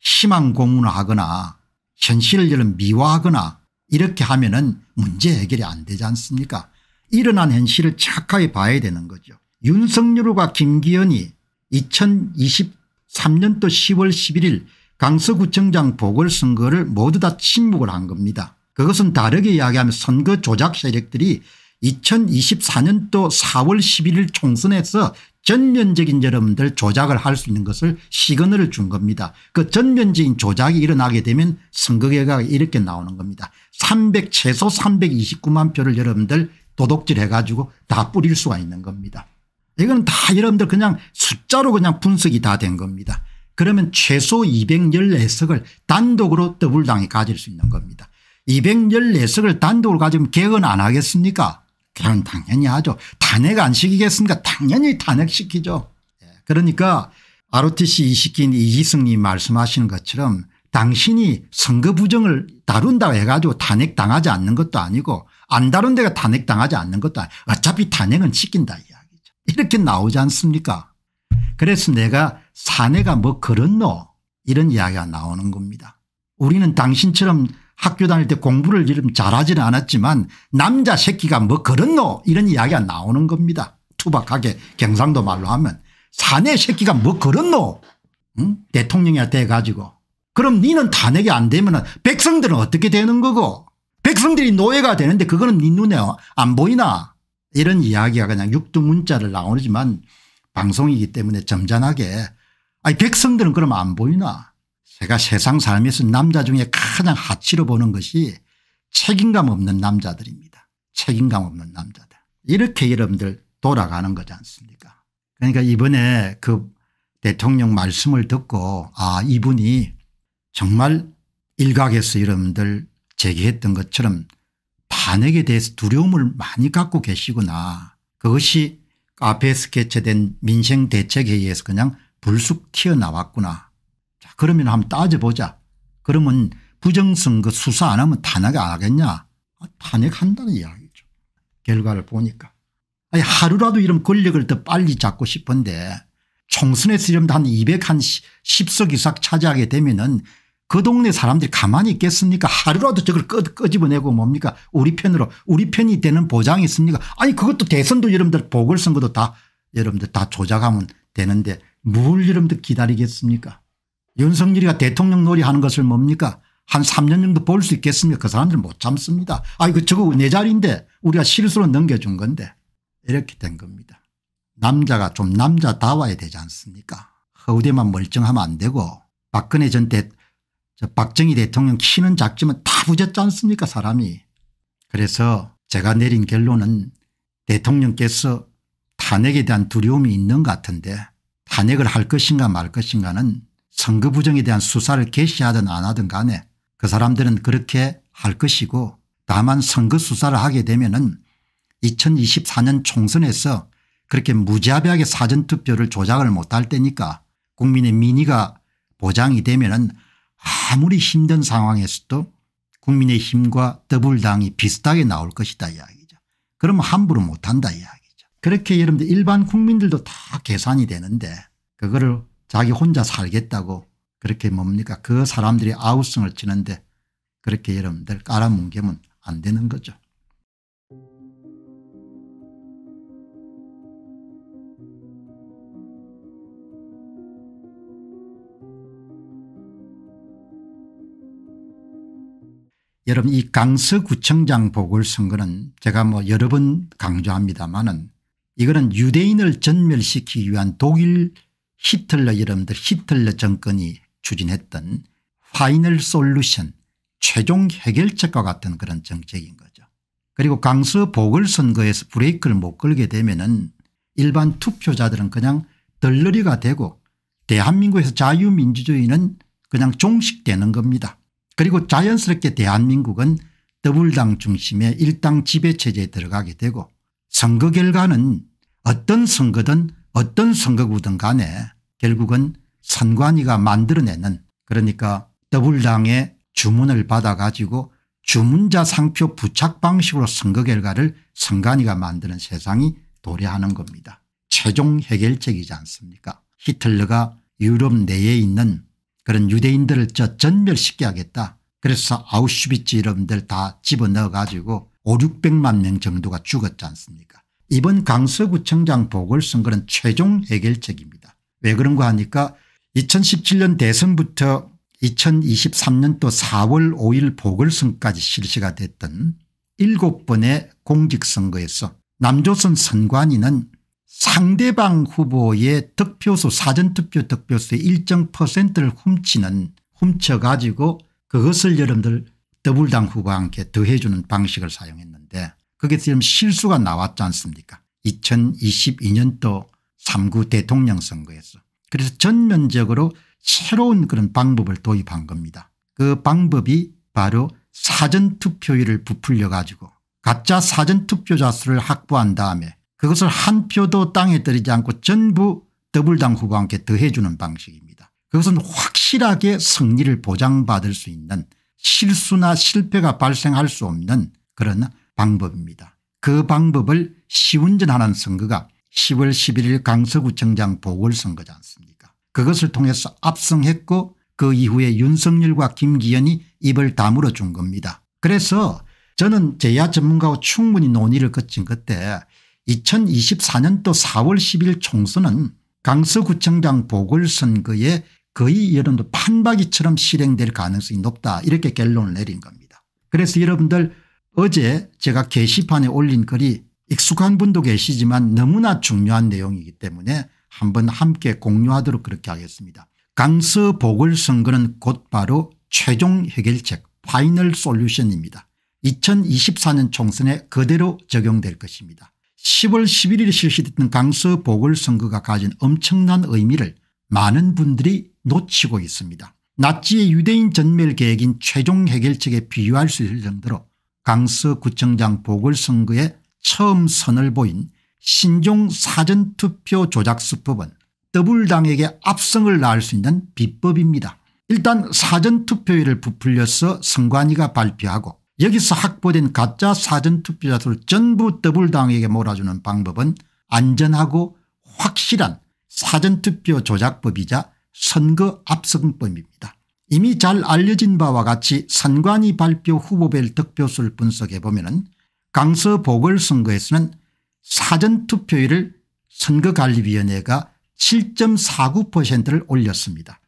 Speaker 1: 희망 공문을 하거나 현실을 여러 미화하거나 이렇게 하면은 문제 해결이 안 되지 않습니까? 일어난 현실을 착하게 봐야 되는 거죠. 윤석열과 김기현이 2023년도 10월 11일 강서구청장 보궐선거를 모두 다 침묵을 한 겁니다. 그것은 다르게 이야기하면 선거 조작 세력들이 2024년도 4월 11일 총선에서 전면적인 여러분들 조작을 할 수 있는 것을 시그널을 준 겁니다. 그 전면적인 조작이 일어나게 되면 선거 결과가 이렇게 나오는 겁니다. 300 최소 329만 표를 여러분들 도둑질 해가지고 다 뿌릴 수가 있는 겁니다. 이건 다 여러분들 그냥 숫자로 그냥 분석이 다 된 겁니다. 그러면 최소 214석을 단독으로 더블당이 가질 수 있는 겁니다. 214석을 단독으로 가지면 개헌 안 하겠습니까 개헌 당연히 하죠. 탄핵 안 시키겠습니까 당연히 탄핵시키죠. 예, 그러니까 ROTC 이식인 이지승님 말씀하시는 것처럼 당신이 선거 부정을 다룬다고 해가지고 탄핵당하지 않는 것도 아니고 안 다룬 데가 탄핵당하지 않는 것도 아니고 어차피 탄핵은 시킨다 이야기죠. 이렇게 나오지 않습니까 그래서 내가 사내가 뭐 그런 노 이런 이야기가 나오는 겁니다. 우리는 당신처럼 학교 다닐 때 공부를 이름 잘하지는 않았지만 남자 새끼가 뭐 그런 노 이런 이야기가 나오는 겁니다. 투박하게 경상도 말로 하면 사내 새끼가 뭐 그런 노 응? 대통령이야 돼가지고 그럼 니는 탄핵이 안 되면 백성들은 어떻게 되는 거고 백성들이 노예가 되는데 그거는 니 눈에 안 보이나 이런 이야기가 그냥 육두문자를 나오지만 방송이기 때문에 점잖하게 아니 백성들은 그럼 안 보이나 제가 세상 사람에서 남자 중에 가장 하치로 보는 것이 책임감 없는 남자들입니다. 책임감 없는 남자들. 이렇게 여러분들 돌아가는 거지 않습니까 그러니까 이번에 그 대통령 말씀을 듣고 아 이분이 정말 일각에서 여러분들 제기했던 것처럼 탄핵에 대해서 두려움을 많이 갖고 계시구나. 그것이 앞에서 개최된 민생대책회의에서 그냥 불쑥 튀어나왔구나. 그러면 한번 따져보자. 그러면 부정선거 그 수사 안 하면 탄핵 안 하겠냐. 아, 탄핵한다는 이야기죠. 결과를 보니까. 아니 하루라도 이런 권력을 더 빨리 잡고 싶은데 총선에서 이러면 한 200, 한 10석 이상 차지하게 되면은 그 동네 사람들이 가만히 있겠습니까 하루라도 저걸 끄, 꺼집어내고 뭡니까 우리 편으로 우리 편이 되는 보장이 있습니까 아니 그것도 대선도 여러분들 보궐선거도 다 여러분들 다 조작하면 되는데 뭘 여러분들 기다리겠습니까 윤석열이가 대통령 놀이하는 것을 뭡니까 한 3년 정도 볼 수 있겠습니까 그 사람들 못 참습니다. 아 이거 저거 내 자리인데 우리가 실수로 넘겨준 건데 이렇게 된 겁니다. 남자가 좀 남자다워야 되지 않습니까 허우대만 멀쩡하면 안 되고 박근혜 전 대, 저 박정희 대통령 키는 작지만 다 부졌지 않습니까 사람이 그래서 제가 내린 결론은 대통령께서 탄핵에 대한 두려움이 있는 것 같은데 탄핵을 할 것인가 말 것인가는 선거 부정에 대한 수사를 개시하든 안 하든 간에 그 사람들은 그렇게 할 것이고 다만 선거 수사를 하게 되면 은 2024년 총선에서 그렇게 무자비하게 사전투표를 조작을 못할 때니까 국민의 민의가 보장이 되면 은 아무리 힘든 상황에서도 국민의 힘과 더블당이 비슷하게 나올 것이다 이야기죠. 그러면 함부로 못한다 이야기죠. 그렇게 여러분들 일반 국민들도 다 계산이 되는데 그거를 자기 혼자 살겠다고 그렇게 뭡니까 그 사람들이 아우성을 치는데 그렇게 여러분들 깔아뭉개면 안 되는 거죠. 여러분 이 강서구청장 보궐선거는 제가 뭐 여러 번 강조합니다마는 이거는 유대인을 전멸시키기 위한 독일 히틀러 여러분들 히틀러 정권이 추진했던 파이널 솔루션 최종 해결책과 같은 그런 정책인 거죠. 그리고 강서 보궐선거에서 브레이크를 못 걸게 되면 은 일반 투표자들은 그냥 덜러리가 되고 대한민국에서 자유민주주의는 그냥 종식되는 겁니다. 그리고 자연스럽게 대한민국은 더블당 중심의 일당 지배체제에 들어가게 되고 선거 결과는 어떤 선거든 어떤 선거구든 간에 결국은 선관위가 만들어내는 그러니까 더불당의 주문을 받아가지고 주문자 상표 부착 방식으로 선거 결과를 선관위가 만드는 세상이 도래하는 겁니다. 최종 해결책이지 않습니까 히틀러가 유럽 내에 있는 그런 유대인들을 저 전멸시켜 야겠다 그래서 아우슈비츠 이름들 다 집어넣어 가지고 5 600만 명 정도가 죽었지 않습니까 이번 강서구청장 보궐선거는 최종 해결책입니다. 왜 그런가 하니까 2017년 대선부터 2023년도 4월 5일 보궐선까지 실시가 됐던 7번의 공직선거에서 남조선 선관위는 상대방 후보의 득표수 사전투표 득표수의 일정 퍼센트를 훔치는 훔쳐가지고 그것을 여러분들 더불당 후보와 함께 더해주는 방식을 사용했는데 그게 지금 실수가 나왔지 않습니까 2022년도 3구 대통령 선거에서 그래서 전면적으로 새로운 그런 방법을 도입한 겁니다. 그 방법이 바로 사전투표율을 부풀려 가지고 가짜 사전투표자 수를 확보한 다음에 그것을 한 표도 땅에 떨이지 않고 전부 더블당 후보와 함께 더해주는 방식입니다. 그것은 확실하게 승리를 보장받을 수 있는 실수나 실패가 발생할 수 없는 그런 방법입니다. 그 방법을 시운전하는 선거가 10월 11일 강서구청장 보궐선거지 않습니까 그것을 통해서 압승했고 그 이후에 윤석열과 김기현이 입을 다물어 준 겁니다. 그래서 저는 제야 전문가와 충분히 논의를 거친 그때 2024년도 4월 10일 총선은 강서구청장 보궐선거에 거의 여러분들 판박이처럼 실행될 가능성이 높다 이렇게 결론을 내린 겁니다. 그래서 여러분들 어제 제가 게시판에 올린 글이 익숙한 분도 계시지만 너무나 중요한 내용이기 때문에 한번 함께 공유하도록 그렇게 하겠습니다. 강서 보궐선거는 곧바로 최종 해결책 파이널 솔루션입니다. 2024년 총선에 그대로 적용될 것입니다. 10월 11일 실시됐던 강서 보궐선거가 가진 엄청난 의미를 많은 분들이 놓치고 있습니다. 나치의 유대인 전멸 계획인 최종 해결책에 비유할 수 있을 정도로 강서구청장 보궐선거의 처음 선을 보인 신종 사전투표 조작수법은 더블당에게 압승을 낳을 수 있는 비법입니다. 일단 사전투표율을 부풀려서 선관위가 발표하고 여기서 확보된 가짜 사전투표자 수를 전부 더블당에게 몰아주는 방법은 안전하고 확실한 사전투표 조작법이자 선거 압승법입니다. 이미 잘 알려진 바와 같이 선관위 발표 후보별 득표수를 분석해보면 강서 보궐선거에서는 사전투표율을 선거관리위원회가 7.49%를 올렸습니다.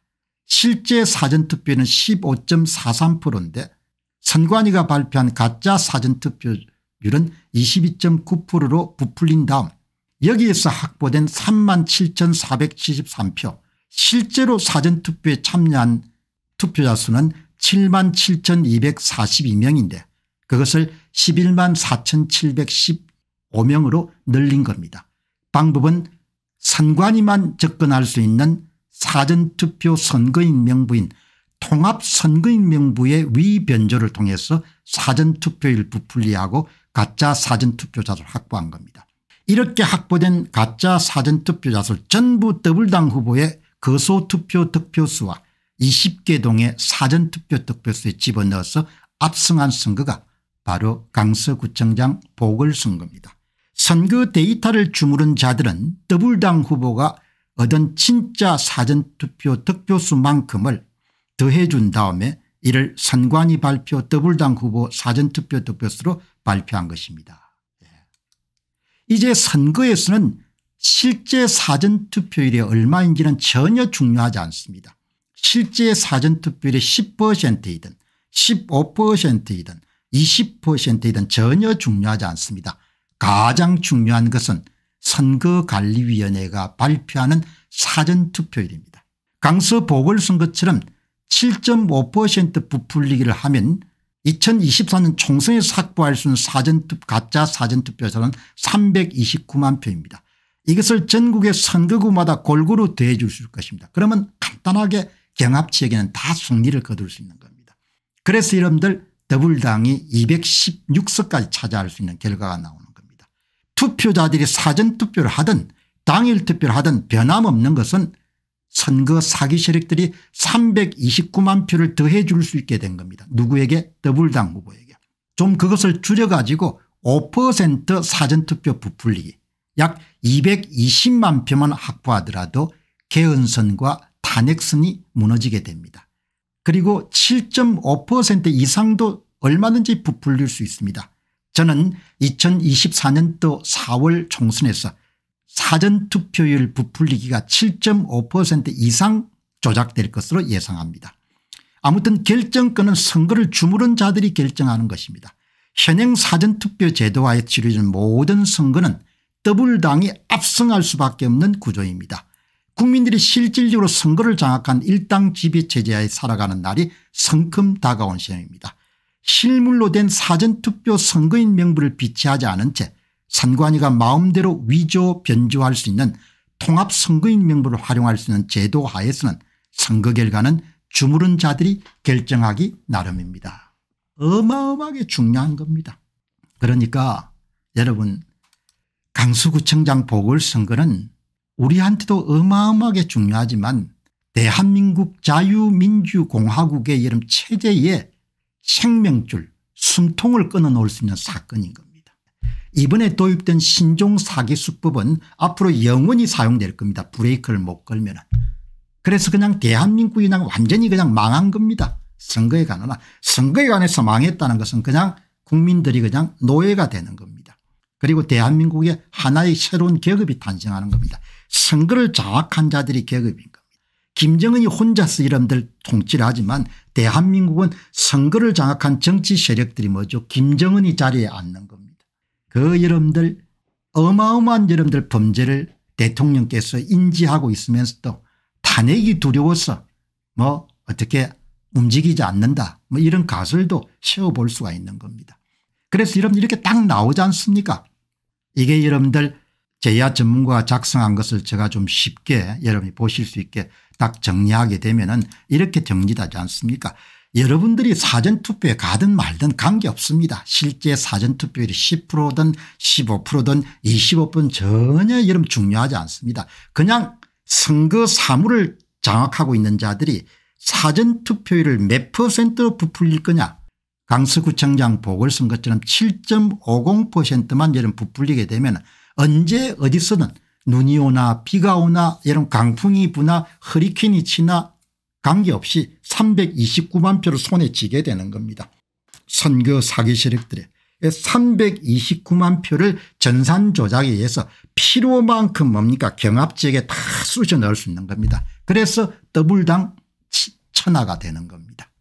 Speaker 1: 실제 사전투표율은 15.43%인데 선관위가 발표한 가짜 사전투표율은 22.9%로 부풀린 다음 여기에서 확보된 37,473표 실제로 사전투표에 참여한 투표자 수는 77,242명인데 그것을 11만 4715명으로 늘린 겁니다. 방법은 선관위만 접근할 수 있는 사전투표 선거인 명부인 통합선거인 명부의 위변조를 통해서 사전투표일 부풀리하고 가짜 사전투표자를 확보한 겁니다. 이렇게 확보된 가짜 사전투표자를 전부 더블당 후보의 거소투표 득표수와 20개 동의 사전투표 득표수에 집어넣어서 압승한 선거가 바로 강서구청장 보궐선거입니다. 선거 데이터를 주무른 자들은 더불당 후보가 얻은 진짜 사전투표 득표수만큼을 더해준 다음에 이를 선관위 발표 더불당 후보 사전투표 득표수로 발표한 것입니다. 예. 이제 선거에서는 실제 사전투표율이 얼마인지는 전혀 중요하지 않습니다. 실제 사전투표율이 10%이든 15%이든 20%이든 전혀 중요하지 않습니다. 가장 중요한 것은 선거관리위원회가 발표하는 사전투표일입니다 강서 보궐선거처럼 7.5% 부풀리기를 하면 2024년 총선에 삭보할 수 있는 사전투, 가짜 사전투표에서는 329만 표입니다. 이것을 전국의 선거구마다 골고루 대해줄 수 있을 것입니다. 그러면 간단하게 경합지역에는 다 승리를 거둘 수 있는 겁니다. 그래서 여러분들 더불당이 216석까지 차지할 수 있는 결과가 나오는 겁니다. 투표자들이 사전투표를 하든 당일투표를 하든 변함없는 것은 선거 사기 세력들이 329만 표를 더해 줄 수 있게 된 겁니다. 누구에게 더불당 후보에게. 좀 그것을 줄여가지고 5% 사전투표 부풀리기 약 220만 표만 확보하더라도 개헌선과 탄핵선이 무너지게 됩니다. 그리고 7.5% 이상도 얼마든지 부풀릴 수 있습니다. 저는 2024년도 4월 총선에서 사전투표율 부풀리기가 7.5% 이상 조작될 것으로 예상합니다. 아무튼 결정권은 선거를 주무른 자들이 결정하는 것입니다. 현행 사전투표 제도와의 치러진 모든 선거는 더블당이 압승할 수밖에 없는 구조입니다. 국민들이 실질적으로 선거를 장악한 일당 지배체제하에 살아가는 날이 성큼 다가온 시 셈입니다. 실물로 된 사전투표 선거인 명부를 비치하지 않은 채 선관위가 마음대로 위조 변조할 수 있는 통합선거인 명부를 활용할 수 있는 제도 하에서는 선거 결과는 주무른 자들이 결정하기 나름입니다. 어마어마하게 중요한 겁니다. 그러니까 여러분 강수구청장 보궐선거는 우리한테도 어마어마하게 중요하지만 대한민국 자유민주공화국의 이름 체제의 생명줄 숨통을 끊어놓을 수 있는 사건인 겁니다. 이번에 도입된 신종 사기수법은 앞으로 영원히 사용될 겁니다. 브레이크를 못 걸면. 그래서 그냥 대한민국이 그냥 완전히 그냥 망한 겁니다. 선거에 관한 선거에 관해서 망했다는 것은 그냥 국민들이 그냥 노예가 되는 겁니다. 그리고 대한민국의 하나의 새로운 계급이 탄생하는 겁니다. 선거를 장악한 자들이 계급인 겁니다. 김정은이 혼자서 이람들 통치를 하지만 대한민국은 선거를 장악한 정치 세력들이 뭐죠 김정은이 자리에 앉는 겁니다. 그 여러분들 어마어마한 여러분들 범죄를 대통령께서 인지하고 있으면서도 탄핵이 두려워서 뭐 어떻게 움직이지 않는다 뭐 이런 가설도 세워볼 수가 있는 겁니다. 그래서 여러분 이렇게 딱 나오지 않습니까 이게 여러분들 제야 전문가가 작성한 것을 제가 좀 쉽게 여러분이 보실 수 있게 딱 정리하게 되면 은 이렇게 정리되지 않습니까 여러분들이 사전투표에 가든 말든 관계없습니다. 실제 사전투표율이 10%든 15%든 25%든 전혀 여러분 중요하지 않습니다. 그냥 선거 사물을 장악하고 있는 자들이 사전투표율을 몇 퍼센트로 부풀릴 거냐 강서구청장 보궐선거처럼 7.50%만 여러분 부풀리게 되면 언제 어디서는 눈이 오나 비가 오나 이런 강풍이 부나 허리케인이 치나 관계없이 329만 표를 손에 쥐게 되는 겁니다. 선거 사기 세력들의 329만 표를 전산 조작에 의해서 필요만큼 뭡니까 경합 지역에 다 쑤셔 넣을 수 있는 겁니다. 그래서 더블당 천하가 되는 겁니다.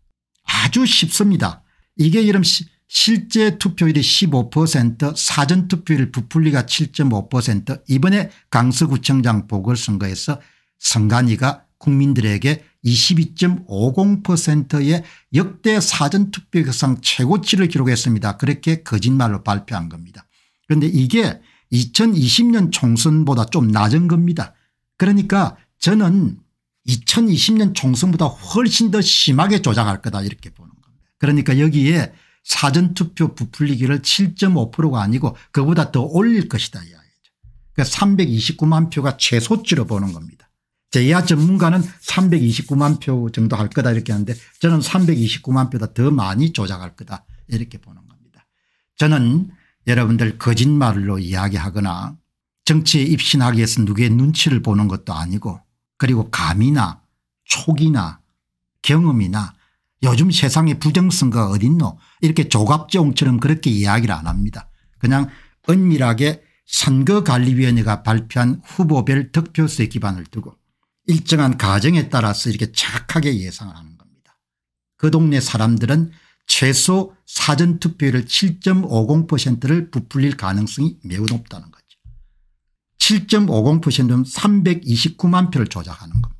Speaker 1: 아주 쉽습니다. 이게 이런 실제 투표율이 15% 사전투표율 부풀리가 7.5% 이번에 강서구청장 보궐선거에서 선관위가 국민들에게 22.50%의 역대 사전투표 역상 최고치를 기록했습니다. 그렇게 거짓말로 발표한 겁니다. 그런데 이게 2020년 총선보다 좀 낮은 겁니다. 그러니까 저는 2020년 총선보다 훨씬 더 심하게 조작할 거다 이렇게 보는 겁니다. 그러니까 여기에 사전투표 부풀리기를 7.5%가 아니고 그보다 더 올릴 것이다 그러니까 329만 표가 최소치로 보는 겁니다. 제야 전문가는 329만 표 정도 할 거다 이렇게 하는데 저는 329만 표다더 많이 조작할 거다 이렇게 보는 겁니다. 저는 여러분들 거짓말로 이야기하거나 정치에 입신하기 위해서 누구의 눈치를 보는 것도 아니고 그리고 감이나 촉이나 경험이나 요즘 세상에 부정선거가 어딨노 이렇게 조갑지홍처럼 그렇게 이야기를 안 합니다. 그냥 은밀하게 선거관리위원회가 발표한 후보별 득표수에 기반을 두고 일정한 가정에 따라서 이렇게 착하게 예상을 하는 겁니다. 그 동네 사람들은 최소 사전투표율 7.50%를 부풀릴 가능성이 매우 높다는 거죠. 7.50%는 329만 표를 조작하는 겁니다.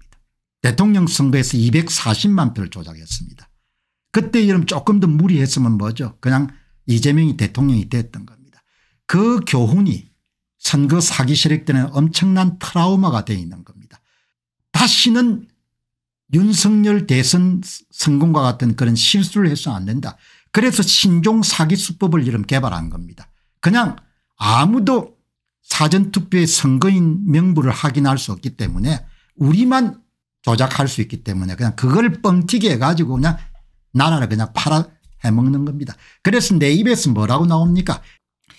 Speaker 1: 대통령 선거에서 240만 표를 조작했습니다. 그때처럼 조금 더 무리했으면 뭐죠 그냥 이재명이 대통령이 됐던 겁니다. 그 교훈이 선거 사기 세력 들는 엄청난 트라우마가 되어 있는 겁니다. 다시는 윤석열 대선 성공과 같은 그런 실수를 해서는 안 된다. 그래서 신종 사기 수법을 이름 개발한 겁니다. 그냥 아무도 사전투표의 선거인 명부를 확인할 수 없기 때문에 우리만 조작할 수 있기 때문에 그냥 그걸 뻥튀기 해가지고 그냥 나라를 그냥 팔아 해먹는 겁니다. 그래서 내 입에서 뭐라고 나옵니까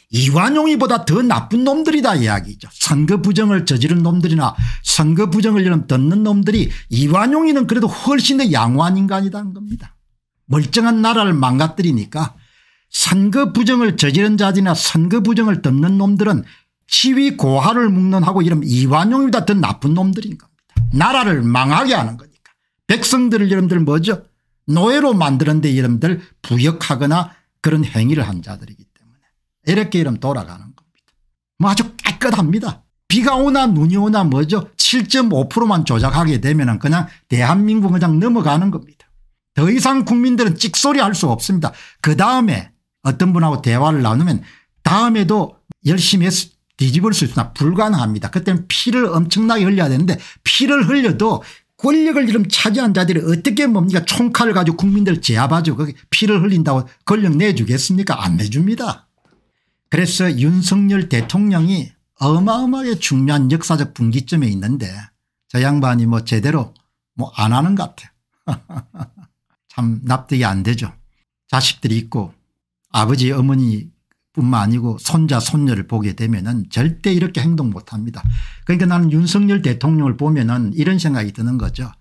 Speaker 1: 이완용이보다 더 나쁜 놈들이다 이야기죠. 선거 부정을 저지른 놈들이나 선거 부정을 듣는 놈들이 이완용이는 그래도 훨씬 더 양호한 인간이라는 겁니다. 멀쩡한 나라를 망가뜨리니까 선거 부정을 저지른 자들이나 선거 부정을 듣는 놈들은 시위 고하를 묵는하고 이러 이완용이보다 더 나쁜 놈들인 겁니다. 나라를 망하게 하는 거니까. 백성들을 여러분들 뭐죠 노예로 만드는 데 이름들 부역하거나 그런 행위를 한 자들이기 때문에 이렇게 이름 돌아가는 겁니다. 뭐 아주 깨끗합니다. 비가 오나 눈이 오나 뭐죠 7.5%만 조작하게 되면 그냥 대한민국 그냥 넘어가는 겁니다. 더 이상 국민들은 찍소리 할 수 없습니다. 그 다음에 어떤 분하고 대화를 나누면 다음에도 열심히 해서 뒤집을 수 있으나 불가능합니다. 그때는 피를 엄청나게 흘려야 되는데 피를 흘려도 권력을 이름 차지한 자들이 어떻게 뭡니까 총칼을 가지고 국민들 제압하죠. 거기 피를 흘린다고 권력 내주겠습니까 안 내줍니다. 그래서 윤석열 대통령이 어마어마하게 중요한 역사적 분기점에 있는데 저 양반이 뭐 제대로 뭐 안 하는 것 같아요. 참 납득이 안 되죠. 자식들이 있고 아버지 어머니 뿐만 아니고 손자 손녀를 보게 되면은 절대 이렇게 행동 못합니다. 그러니까 나는 윤석열 대통령을 보면은 이런 생각이 드는 거죠.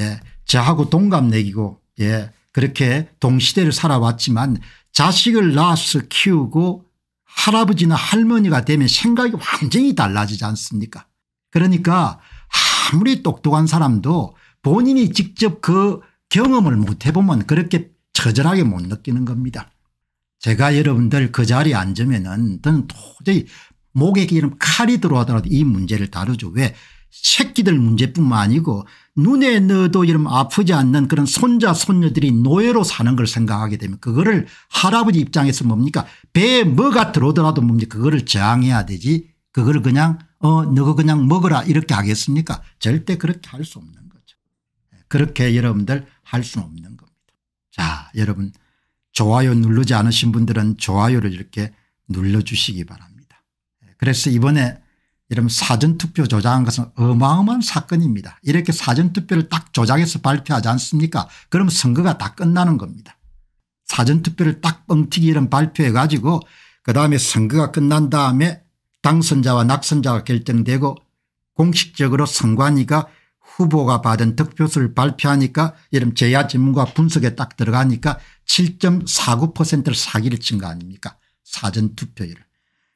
Speaker 1: 예, 저하고 동갑내기고 예, 그렇게 동시대를 살아왔지만 자식을 낳아서 키우고 할아버지나 할머니가 되면 생각이 완전히 달라지지 않습니까? 그러니까 아무리 똑똑한 사람도 본인이 직접 그 경험을 못 해보면 그렇게 처절하게 못 느끼는 겁니다. 제가 여러분들 그 자리에 앉으면은 저는 도저히 목에 기름 칼이 들어가더라도 이 문제를 다루죠. 왜 새끼들 문제뿐만 아니고 눈에 넣어도 이런 아프지 않는 그런 손자 손녀들이 노예로 사는 걸 생각하게 되면 그거를 할아버지 입장에서 뭡니까 배에 뭐가 들어오더라도 뭡니까 그거를 저항해야 되지 그걸 그냥 어 너가 그냥 먹어라 이렇게 하겠습니까 절대 그렇게 할 수 없는 거죠. 예, 그렇게 여러분들 할 수는 없는 겁니다. 자 여러분 좋아요 누르지 않으신 분들은 좋아요를 이렇게 눌러주시기 바랍니다. 예, 그래서 이번에 이런 사전투표 조작한 것은 어마어마한 사건입니다. 이렇게 사전투표를 딱 조작해서 발표하지 않습니까 그럼 선거가 다 끝나는 겁니다. 사전투표를 딱 뻥튀기 이런 발표해 가지고 그다음에 선거가 끝난 다음에 당선자와 낙선자가 결정되고 공식적으로 선관위가 후보가 받은 득표수를 발표하니까 이런 제야 질문과 분석에 딱 들어가니까 7.49%를 사기를 친 거 아닙니까 사전투표율을.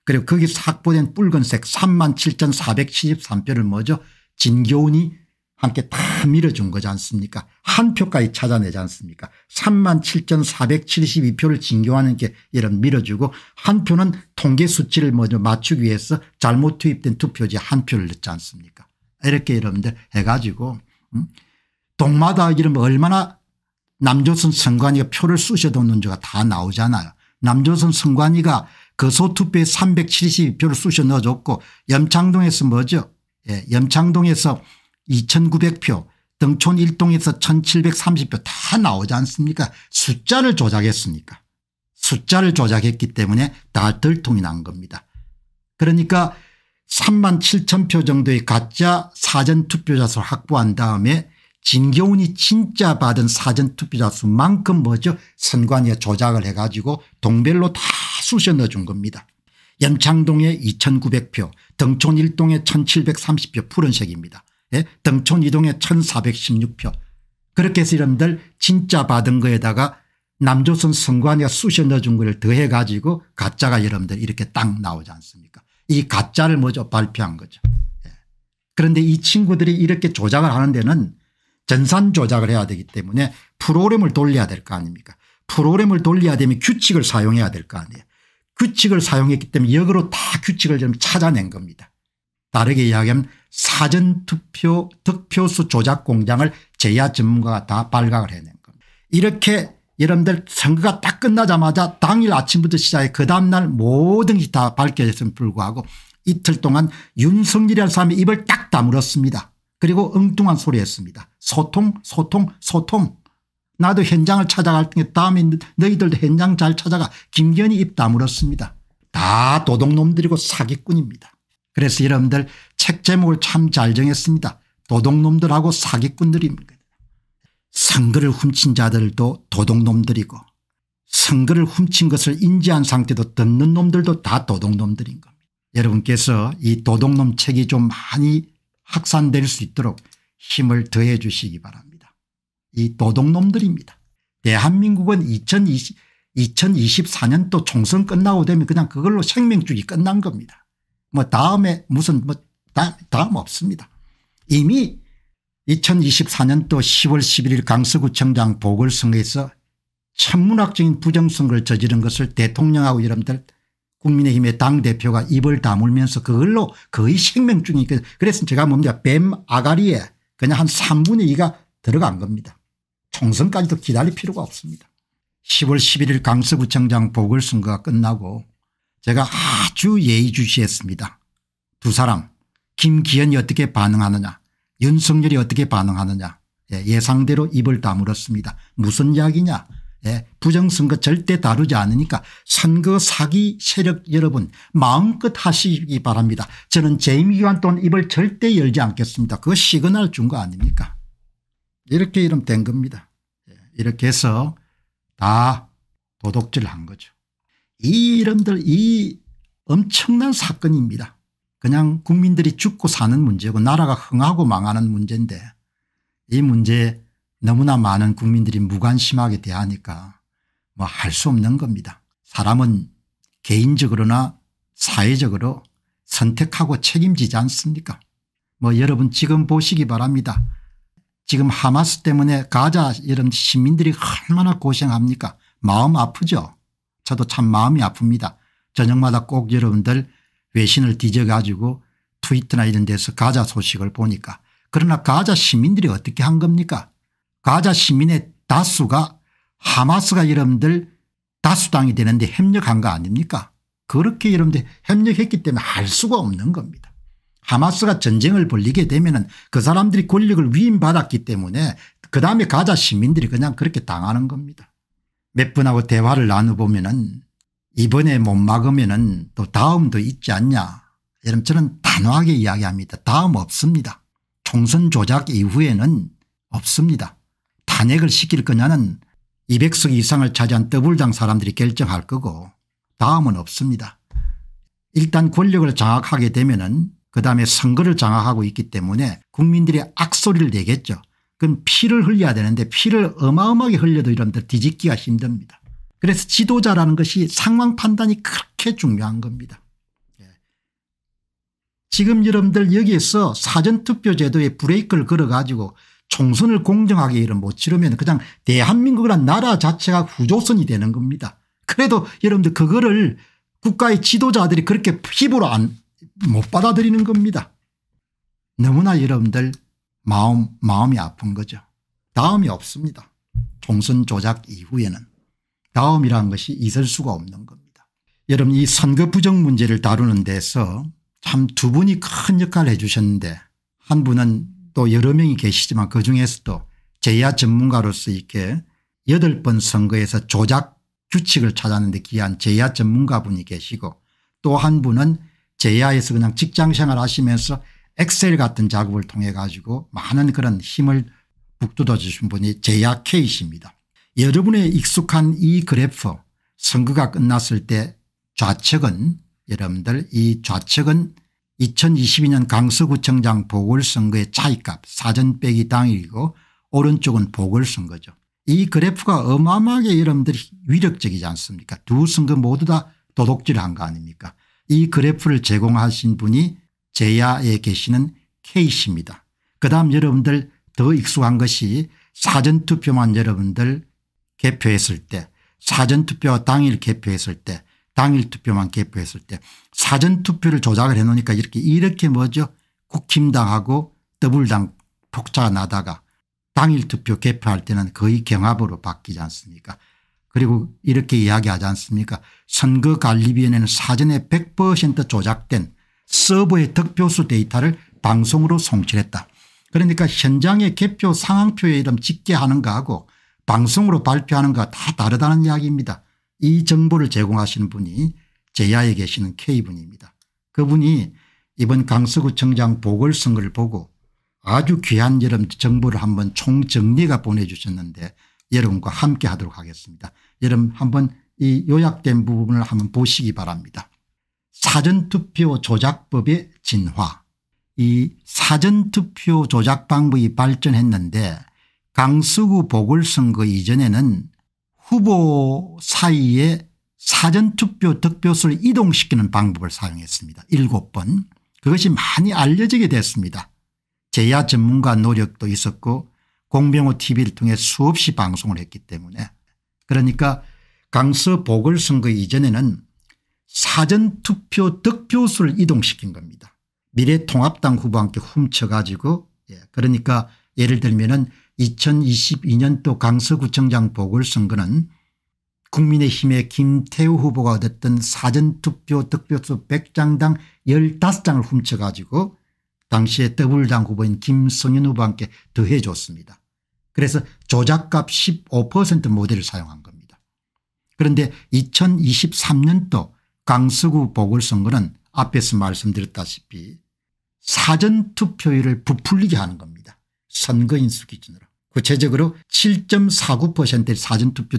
Speaker 1: 그리고 거기서 확보된 붉은색 37,473표를 뭐죠 진교훈이 함께 다 밀어준 거지 않습니까 한 표까지 찾아내지 않습니까 37,472표를 진교하는 게 이런 밀어주고 한 표는 통계 수치를 먼저 맞추기 위해서 잘못 투입된 투표지 한 표를 넣지 않습니까 이렇게 여러분들 해가지고 음? 동마다 이러면 얼마나 남조선 선관위가 표를 쑤셔뒀는 자가 다 나오잖아요. 남조선 선관위가 그소투표에 372표를 쑤셔 넣어줬고 염창동에서 뭐죠 예, 염창동에서 2900표 등촌 1동에서 1730표 다 나오지 않습니까 숫자를 조작했으니까 숫자를 조작했기 때문에 다 들통이 난 겁니다. 그러니까 3만 7천 표 정도의 가짜 사전투표자수를 확보한 다음에 진교훈이 진짜 받은 사전투표자 수만큼 뭐죠 선관위에 조작을 해가지고 동별로 다 쑤셔 넣어준 겁니다. 연창동에 2900표 등촌일동에 1730표 푸른색입니다. 예? 등촌이동에 1416표 그렇게 해서 여러분들 진짜 받은 거에다가 남조선 선관위가 쑤셔 넣어준 걸 더해 가지고 가짜가 여러분들 이렇게 딱 나오지 않습니까 이 가짜를 먼저 발표한 거죠. 예. 그런데 이 친구들이 이렇게 조작을 하는 데는 전산 조작을 해야 되기 때문에 프로그램을 돌려야 될 거 아닙니까 프로그램을 돌려야 되면 규칙을 사용해야 될 거 아니에요 규칙을 사용했기 때문에 역으로 다 규칙을 좀 찾아낸 겁니다 다르게 이야기하면 사전투표 득표수 조작 공장을 제야 전문가가 다 발각을 해낸 겁니다 이렇게 여러분들 선거가 딱 끝나자마자 당일 아침부터 시작해 그 다음날 모든 게 다밝혀졌음 불구하고 이틀 동안 윤석열이라는 사람이 입을 딱 다물었습니다. 그리고 엉뚱한 소리 했습니다. 소통 소통 소통 나도 현장을 찾아갈 테 다음에 너희들도 현장 잘 찾아가 김견이 입 다물었습니다. 다 도둑놈들이고 사기꾼입니다. 그래서 여러분들 책 제목을 참 잘 정했습니다. 도둑놈들하고 사기꾼들입니다. 선거를 훔친 자들도 도둑놈들이고 선거를 훔친 것을 인지한 상태도 듣는 놈들도 다 도둑놈들인 겁니다. 여러분께서 이 도둑놈 책이 좀 많이 확산될 수 있도록 힘을 더해 주시기 바랍니다. 이 도둑놈들입니다. 대한민국은 2020, 2024년도 총선 끝나고 되면 그냥 그걸로 생명줄이 끝난 겁니다. 뭐 다음에 무슨 뭐 다, 음 없습니다. 이미 2024년도 10월 11일 강서구청장 보궐선거에서 천문학적인 부정선거를 저지른 것을 대통령하고 여러분들 국민의힘의 당대표가 입을 다물면서 그걸로 거의 생명중이 그래서 제가 뭡니까 뱀 아가리에 그냥 한 3분의 2가 들어간 겁니다. 총선까지도 기다릴 필요가 없습니다. 10월 11일 강서구청장 보궐선거가 끝나고 제가 아주 예의주시했습니다. 두 사람 김기현이 어떻게 반응하느냐 윤석열이 어떻게 반응하느냐 예, 예상대로 입을 다물었습니다. 무슨 이야기냐 예. 부정선거 절대 다루지 않으니까 선거 사기 세력 여러분 마음껏 하시기 바랍니다. 저는 재임기관 동안 입을 절대 열지 않겠습니다. 그거 시그널 준 거 아닙니까 이렇게 이름 된 겁니다. 예. 이렇게 해서 다 도둑질 한 거죠. 이 이름들 이 엄청난 사건입니다. 그냥 국민들이 죽고 사는 문제고 나라가 흥하고 망하는 문제인데 이 문제에 너무나 많은 국민들이 무관심하게 대하니까 뭐 할 수 없는 겁니다. 사람은 개인적으로나 사회적으로 선택하고 책임지지 않습니까 뭐 여러분 지금 보시기 바랍니다. 지금 하마스 때문에 가자 이런 시민들이 얼마나 고생합니까 마음 아프죠 저도 참 마음이 아픕니다. 저녁마다 꼭 여러분들 외신을 뒤져가지고 트위터나 이런 데서 가자 소식을 보니까 그러나 가자 시민들이 어떻게 한 겁니까 가자 시민의 다수가 하마스가 여러분들 다수당이 되는데 협력한 거 아닙니까 그렇게 여러분들 협력했기 때문에 할 수가 없는 겁니다. 하마스가 전쟁을 벌리게 되면 그 사람들이 권력을 위임받았기 때문에 그 다음에 가자 시민들이 그냥 그렇게 당하는 겁니다. 몇 분하고 대화를 나눠보면 은 이번에 못 막으면 은또 다음도 있지 않냐 여러분 저는 단호하게 이야기합니다. 다음 없습니다. 총선 조작 이후에는 없습니다. 탄핵을 시킬 거냐는 200석 이상을 차지한 더블당 사람들이 결정할 거고 다음은 없습니다. 일단 권력을 장악하게 되면 은그 다음에 선거를 장악하고 있기 때문에 국민들의 악소리를 내겠죠. 그건 피를 흘려야 되는데 피를 어마어마하게 흘려도 이런들 뒤집기가 힘듭니다. 그래서 지도자라는 것이 상황 판단이 그렇게 중요한 겁니다. 예. 지금 여러분들 여기에서 사전투표제도에 브레이크를 걸어가지고 총선을 공정하게 이를 못 치르면 그냥 대한민국이란 나라 자체가 후조선이 되는 겁니다. 그래도 여러분들 그거를 국가의 지도자들이 그렇게 피부로 안, 못 받아들이는 겁니다. 너무나 여러분들 마음, 마음이 아픈 거죠. 다음이 없습니다. 총선 조작 이후에는 다음이란 것이 있을 수가 없는 겁니다. 여러분 이 선거 부정 문제를 다루는 데서 참 두 분이 큰 역할을 해 주셨는데 한 분은 또 여러 명이 계시지만 그중에서도 제야 전문가로서 이렇게 여덟 번 선거에서 조작 규칙을 찾았는데 기한 제야 전문가분이 계시고 또 한 분은 제야에서 그냥 직장생활 하시면서 엑셀 같은 작업을 통해 가지고 많은 그런 힘을 북돋아 주신 분이 제야 케이십니다 여러분의 익숙한 이 그래프 선거가 끝났을 때 좌측은 여러분들 이 좌측은 2022년 강서구청장 보궐선거의 차이값 사전 빼기 당일이고 오른쪽은 보궐선거죠. 이 그래프가 어마어마하게 여러분들이 위력적이지 않습니까 두 선거 모두 다 도둑질한 거 아닙니까 이 그래프를 제공하신 분이 제야에 계시는 케이씨입니다그 다음 여러분들 더 익숙한 것이 사전투표만 여러분들 개표했을 때 사전투표 당일 개표했을 때 당일 투표만 개표했을 때 사전 투표를 조작을 해놓으니까 이렇게 이렇게 뭐죠 국힘당하고 더불당 폭차가 나다가 당일 투표 개표할 때는 거의 경합으로 바뀌지 않습니까 그리고 이렇게 이야기하지 않습니까 선거관리위원회는 사전에 100% 조작된 서버의 득표수 데이터를 방송으로 송출했다. 그러니까 현장의 개표 상황표에 이름 집계 하는가 하고 방송으로 발표하는가 다 다르다는 이야기입니다. 이 정보를 제공하시는 분이 제야에 계시는 K분입니다. 그분이 이번 강서구청장 보궐선거를 보고 아주 귀한 여름 정보를 한번 총정리가 보내주셨는데 여러분과 함께 하도록 하겠습니다. 여러분 한번 이 요약된 부분을 한번 보시기 바랍니다. 사전투표 조작법의 진화 이 사전투표 조작 방법이 발전했는데 강서구 보궐선거 이전에는 후보 사이에 사전투표 득표수를 이동시키는 방법을 사용했습니다. 7번 그것이 많이 알려지게 됐습니다. 제야 전문가 노력도 있었고 공병호 tv를 통해 수없이 방송을 했기 때문에 그러니까 강서 보궐선거 이전에는 사전투표 득표수를 이동시킨 겁니다. 미래통합당 후보 함께 훔쳐가지고 예, 그러니까 예를 들면 은 2022년도 강서구청장 보궐선거는 국민의힘의 김태우 후보가 얻었던 사전투표 득표수 100장당 15장을 훔쳐가지고 당시에 더블당 후보인 김성현 후보와 함께 더해줬습니다. 그래서 조작값 15% 모델을 사용한 겁니다. 그런데 2023년도 강서구 보궐선거는 앞에서 말씀드렸다시피 사전투표율을 부풀리게 하는 겁니다. 선거인수 기준으로. 구체적으로 7.49%의 사전투표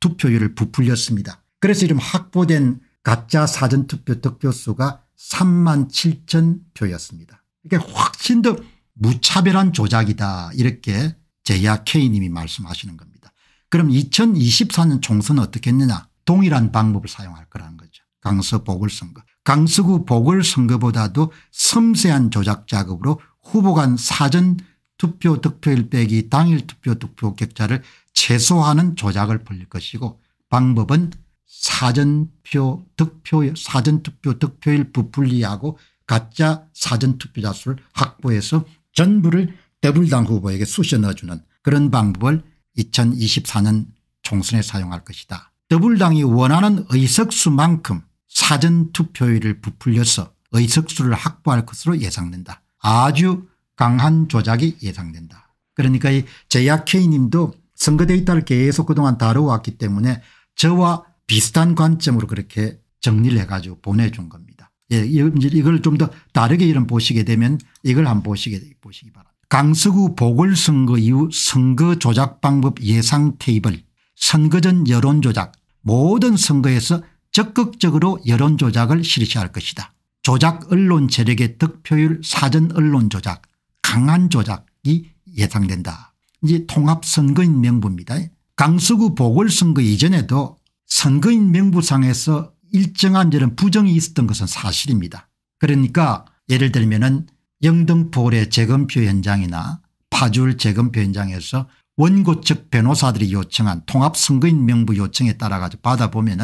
Speaker 1: 득표율을 부풀렸습니다. 그래서 이름 확보된 가짜 사전투표 득표수가 3만 7천 표였습니다. 이게 훨씬 더 무차별한 조작이다 이렇게 제야 K님이 말씀하시는 겁니다. 그럼 2024년 총선은 어떻게 했느냐 동일한 방법을 사용할 거라는 거죠. 강서 보궐선거. 강서구 보궐선거보다도 섬세한 조작 작업으로 후보 간 사전 투표 득표일 빼기 당일 투표 득표 격차를 최소화하는 조작을 벌릴 것이고 방법은 사전표 득표 사전투표 득표일 부풀리하고 가짜 사전투표자 수를 확보해서 전부를 더블당 후보에게 쑤셔 넣어주는 그런 방법을 2024년 총선에 사용할 것이다. 더블당이 원하는 의석수만큼 사전투표율을 부풀려서 의석수를 확보할 것으로 예상된다. 아주 강한 조작이 예상된다. 그러니까 이 제약K 님도 선거 데이터를 계속 그동안 다뤄왔기 때문에 저와 비슷한 관점으로 그렇게 정리를 해가지고 보내준 겁니다. 예, 이걸 좀 더 다르게 이름 보시게 되면 이걸 한번 보시게, 보시기 바랍니다. 강서구 보궐선거 이후 선거 조작 방법 예상 테이블 선거 전 여론 조작 모든 선거에서 적극적으로 여론 조작을 실시할 것이다. 조작 언론 세력의 득표율 사전 언론 조작 강한 조작이 예상된다. 이제 통합선거인 명부입니다. 강서구 보궐선거 이전에도 선거인 명부상에서 일정한 저런 부정이 있었던 것은 사실입니다. 그러니까 예를 들면 은 영등포의 재검표 현장이나 파주울 재검표 현장에서 원고 측 변호사들이 요청한 통합선거인 명부 요청에 따라 가지고 받아보면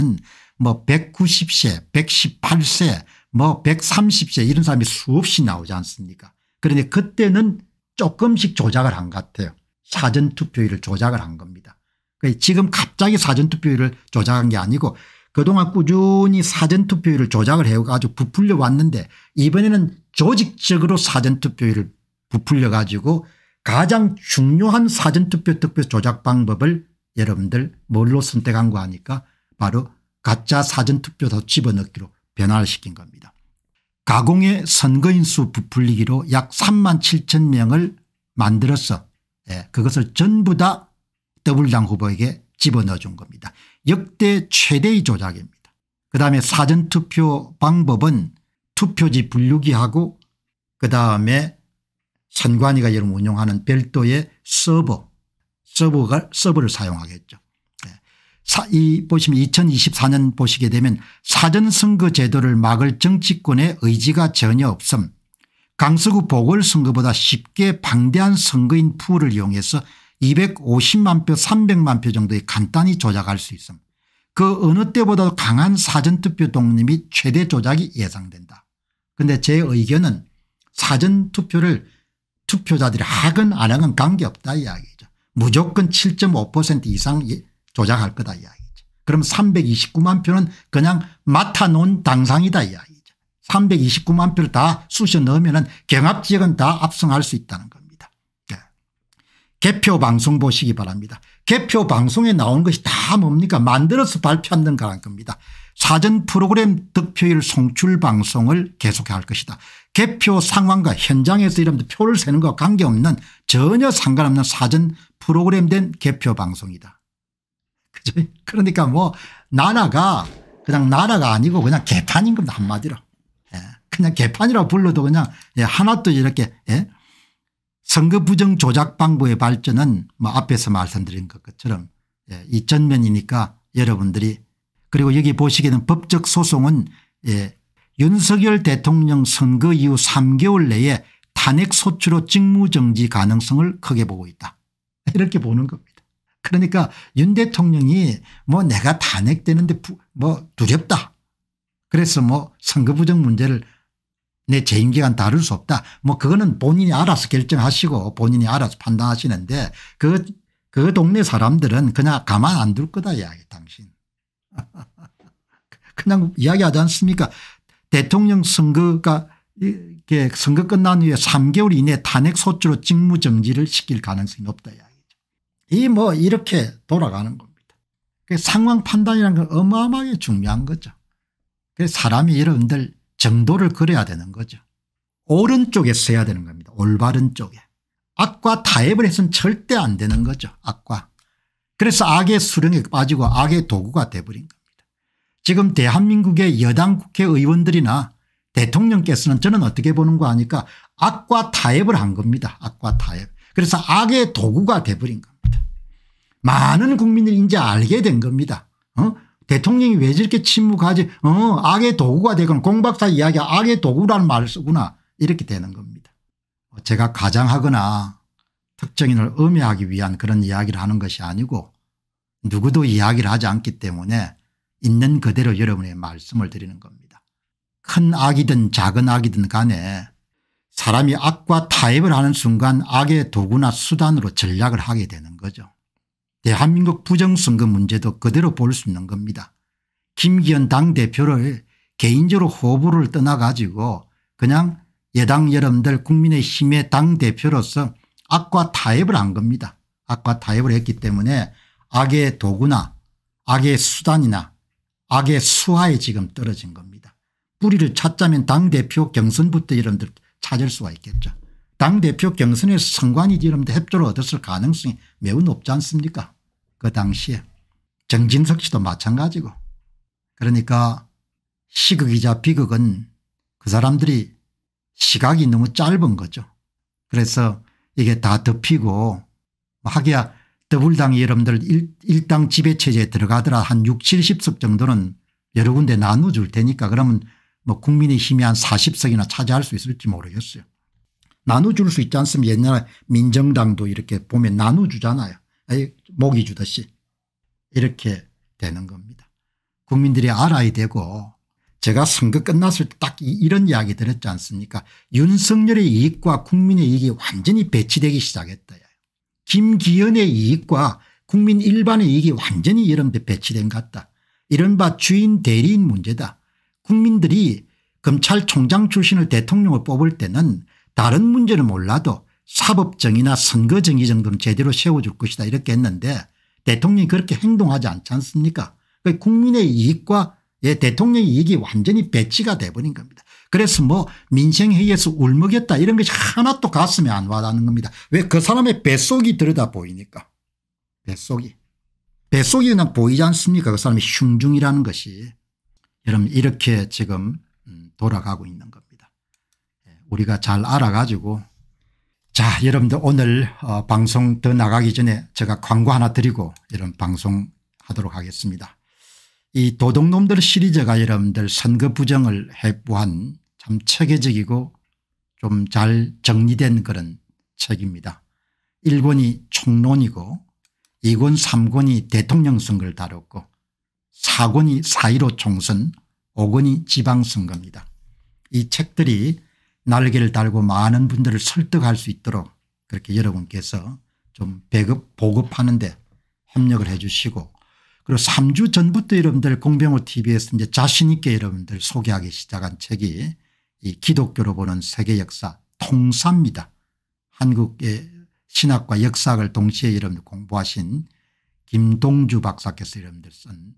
Speaker 1: 은뭐 190세 118세 뭐 130세 뭐 이런 사람이 수없이 나오지 않습니까 그런데 그때는 조금씩 조작을 한 것 같아요. 사전투표율을 조작을 한 겁니다. 지금 갑자기 사전투표율을 조작한 게 아니고 그동안 꾸준히 사전투표율을 조작을 해가지고 부풀려 왔는데 이번에는 조직적으로 사전투표율을 부풀려 가지고 가장 중요한 사전투표 투표 조작 방법을 여러분들 뭘로 선택한 거 아니까 바로 가짜 사전투표도 집어넣기로 변화를 시킨 겁니다. 가공의 선거인 수 부풀리기로 약 3만 7천 명을 만들어서 예, 그것을 전부 다 더블당 후보에게 집어넣어 준 겁니다. 역대 최대의 조작입니다. 그다음에 사전투표 방법은 투표지 분류기하고 그다음에 선관위가 여러분 운영하는 별도의 서버 서버가 서버를 사용하겠죠. 이 보시면 2024년 보시게 되면 사전선거 제도를 막을 정치권의 의지가 전혀 없음 강서구 보궐선거보다 쉽게 방대한 선거인 풀을 이용해서 250만 표 300만 표 정도의 간단히 조작할 수 있음 그 어느 때보다도 강한 사전투표 독립 및 최대 조작이 예상된다. 그런데 제 의견은 사전투표를 투표자들이 하건 안 하건 관계없다 이야기죠. 무조건 7.5% 이상 예, 조작할 거다 이야기죠. 그럼 329만 표는 그냥 맡아놓은 당상이다 이야기죠. 329만 표를 다 쑤셔 넣으면 경합지역은 다 압승할 수 있다는 겁니다. 네. 개표 방송 보시기 바랍니다. 개표 방송에 나온 것이 다 뭡니까 만들어서 발표한다는 겁니다. 사전 프로그램 득표율 송출 방송을 계속할 것이다. 개표 상황과 현장에서 이러면 표를 세는 것과 관계없는 전혀 상관없는 사전 프로그램된 개표 방송이다. 그러니까 뭐 나라가 그냥 나라가 아니고 그냥 개판인 겁니다 한마디로. 예. 그냥 개판이라 불러도 그냥 예. 하나도 이렇게 예. 선거 부정 조작 방법의 발전은 뭐 앞에서 말씀드린 것처럼 예. 이 전면이니까 여러분들이 그리고 여기 보시기에는 법적 소송은 예. 윤석열 대통령 선거 이후 3개월 내에 탄핵 소추로 직무정지 가능성을 크게 보고 있다. 이렇게 보는 겁니다. 그러니까 윤 대통령이 뭐 내가 탄핵되는데 뭐 두렵다. 그래서 뭐 선거 부정 문제를 내 재임기간 다룰 수 없다. 뭐 그거는 본인이 알아서 결정하시고 본인이 알아서 판단하시는데 그, 그 동네 사람들은 그냥 가만 안 둘 거다 이야기 당신. 그냥 이야기하지 않습니까 대통령 선거가 이게 선거 끝난 후에 3개월 이내 탄핵소추로 직무정지를 시킬 가능성이 높다 이야기. 이뭐 이렇게 돌아가는 겁니다. 그 상황 판단이라는 건 어마어마하게 중요한 거죠. 그 사람이 여러분들 정도를 그려야 되는 거죠. 오른쪽에 서야 되는 겁니다. 올바른 쪽에. 악과 타협을 해서는 절대 안 되는 거죠. 악과. 그래서 악의 수령에 빠지고 악의 도구가 돼버린 겁니다. 지금 대한민국의 여당 국회의원들이나 대통령께서는 저는 어떻게 보는 거 아니까 악과 타협을 한 겁니다. 악과 타협. 그래서 악의 도구가 돼버린 겁니다. 많은 국민들이 이제 알게 된 겁니다. 어? 대통령이 왜 저렇게 침묵하지 어 악의 도구가 되거나 공박사 이야기 악의 도구라는 말을 쓰구나 이렇게 되는 겁니다. 제가 가장하거나 특정인을 음해하기 위한 그런 이야기를 하는 것이 아니고 누구도 이야기를 하지 않기 때문에 있는 그대로 여러분의 말씀을 드리는 겁니다. 큰 악이든 작은 악이든 간에 사람이 악과 타협을 하는 순간 악의 도구나 수단으로 전략을 하게 되는 거죠. 대한민국 부정선거 문제도 그대로 볼 수 있는 겁니다. 김기현 당대표를 개인적으로 호불호를 떠나가지고 그냥 예당 여러분들 국민의힘의 당대표로서 악과 타협을 한 겁니다. 악과 타협을 했기 때문에 악의 도구나 악의 수단이나 악의 수하에 지금 떨어진 겁니다. 뿌리를 찾자면 당대표 경선부터 여러분들 찾을 수가 있겠죠. 당대표 경선에서 선관위 이름 협조를 얻었을 가능성이 매우 높지 않습니까 그 당시에 정진석 씨도 마찬가지고 그러니까 시극이자 비극은 그 사람들이 시각이 너무 짧은 거죠. 그래서 이게 다 덮이고 뭐 하기야 더불당 여러분들 일, 당 지배체제에 들어가더라 한 6, 70석 정도는 여러 군데 나눠줄 테니까 그러면 뭐 국민의힘이 한 40석이나 차지할 수 있을지 모르겠어요. 나눠줄 수 있지 않습니까 옛날에 민정당도 이렇게 보면 나눠주잖아요. 목이 주듯이 이렇게 되는 겁니다. 국민들이 알아야 되고 제가 선거 끝났을 때 딱 이런 이야기 들었지 않습니까 윤석열의 이익과 국민의 이익이 완전히 배치되기 시작했다. 김기현의 이익과 국민 일반의 이익이 완전히 이런 배치된 것 같다. 이른바 주인 대리인 문제다. 국민들이 검찰총장 출신을 대통령을 뽑을 때는 다른 문제는 몰라도 사법정의나 선거정의 정도는 제대로 세워줄 것이다 이렇게 했는데 대통령이 그렇게 행동하지 않지 않습니까 그 국민의 이익과 예, 대통령의 이익이 완전히 배치가 돼버린 겁니다. 그래서 뭐 민생회의에서 울먹였다 이런 것이 하나도 가슴에 안 와닿는 겁니다. 왜 그 사람의 뱃속이 들여다 보이니까 뱃속이 뱃속이 그냥 보이지 않습니까 그사람이 흉중이라는 것이 여러분 이렇게 지금 음, 돌아가고 있는 겁니다. 우리가 잘 알아가지고 자 여러분들 오늘 어 방송 더 나가기 전에 제가 광고 하나 드리고 이런 방송 하도록 하겠습니다. 이 도둑놈들 시리즈가 여러분들 선거 부정을 해부한 참 체계적이고 좀 잘 정리된 그런 책입니다. 1권이 총론이고 2권 3권이 대통령 선거를 다뤘고 4권이 4.15 총선 5권이 지방선거입니다. 이 책들이 날개를 달고 많은 분들을 설득할 수 있도록 그렇게 여러분께서 좀 배급 보급하는데 협력을 해 주시고 그리고 3주 전부터 여러분들 공병호 tv에서 이제 자신 있게 여러분들 소개하기 시작한 책이 이 기독교로 보는 세계 역사 통사입니다. 한국의 신학과 역사학을 동시에 여러분들 공부하신 김동주 박사께서 여러분들 쓴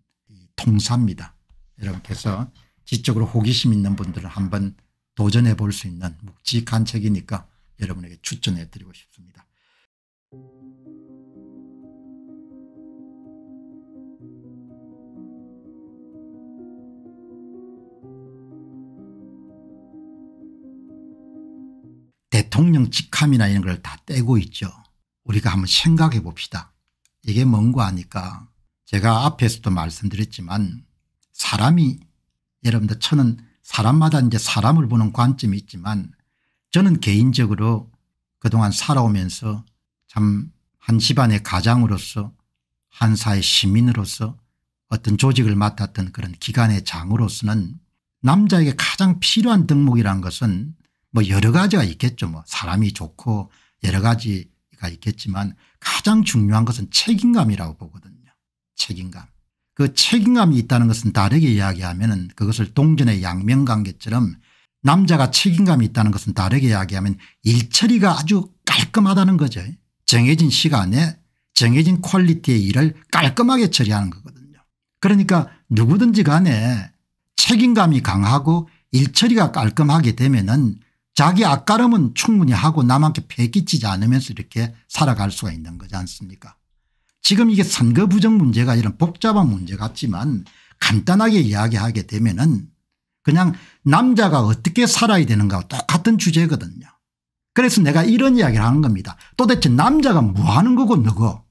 Speaker 1: 통사입니다. 여러분께서 지적으로 호기심 있는 분들은 한번 도전해 볼 수 있는 묵직한 책이니까 여러분에게 추천해 드리고 싶습니다. 대통령 직함이나 이런 걸 다 떼고 있죠. 우리가 한번 생각해 봅시다. 이게 뭔가 하니까 제가 앞에서도 말씀드렸지만 사람이 여러분들 저는 사람마다 이제 사람을 보는 관점이 있지만 저는 개인적으로 그동안 살아오면서 참 한 집안의 가장으로서 한 사회 시민으로서 어떤 조직을 맡았던 그런 기관의 장으로서는 남자에게 가장 필요한 덕목이라는 것은 뭐 여러 가지가 있겠죠. 뭐 사람이 좋고 여러 가지가 있겠지만 가장 중요한 것은 책임감이라고 보거든요. 책임감. 그 책임감이 있다는 것은 다르게 이야기하면 은 그것을 동전의 양면관계처럼 남자가 책임감이 있다는 것은 다르게 이야기하면 일처리가 아주 깔끔하다는 거죠. 정해진 시간에 정해진 퀄리티의 일을 깔끔하게 처리하는 거거든요. 그러니까 누구든지 간에 책임감이 강하고 일처리가 깔끔하게 되면 은 자기 아가름은 충분히 하고 남한테 배기치지 않으면서 이렇게 살아갈 수가 있는 거지 않습니까 지금 이게 선거 부정 문제가 이런 복잡한 문제 같지만 간단하게 이야기하게 되면 은 그냥 남자가 어떻게 살아야 되는가 똑같은 주제거든요. 그래서 내가 이런 이야기를 하는 겁니다. 도대체 남자가 뭐 하는 거고 누거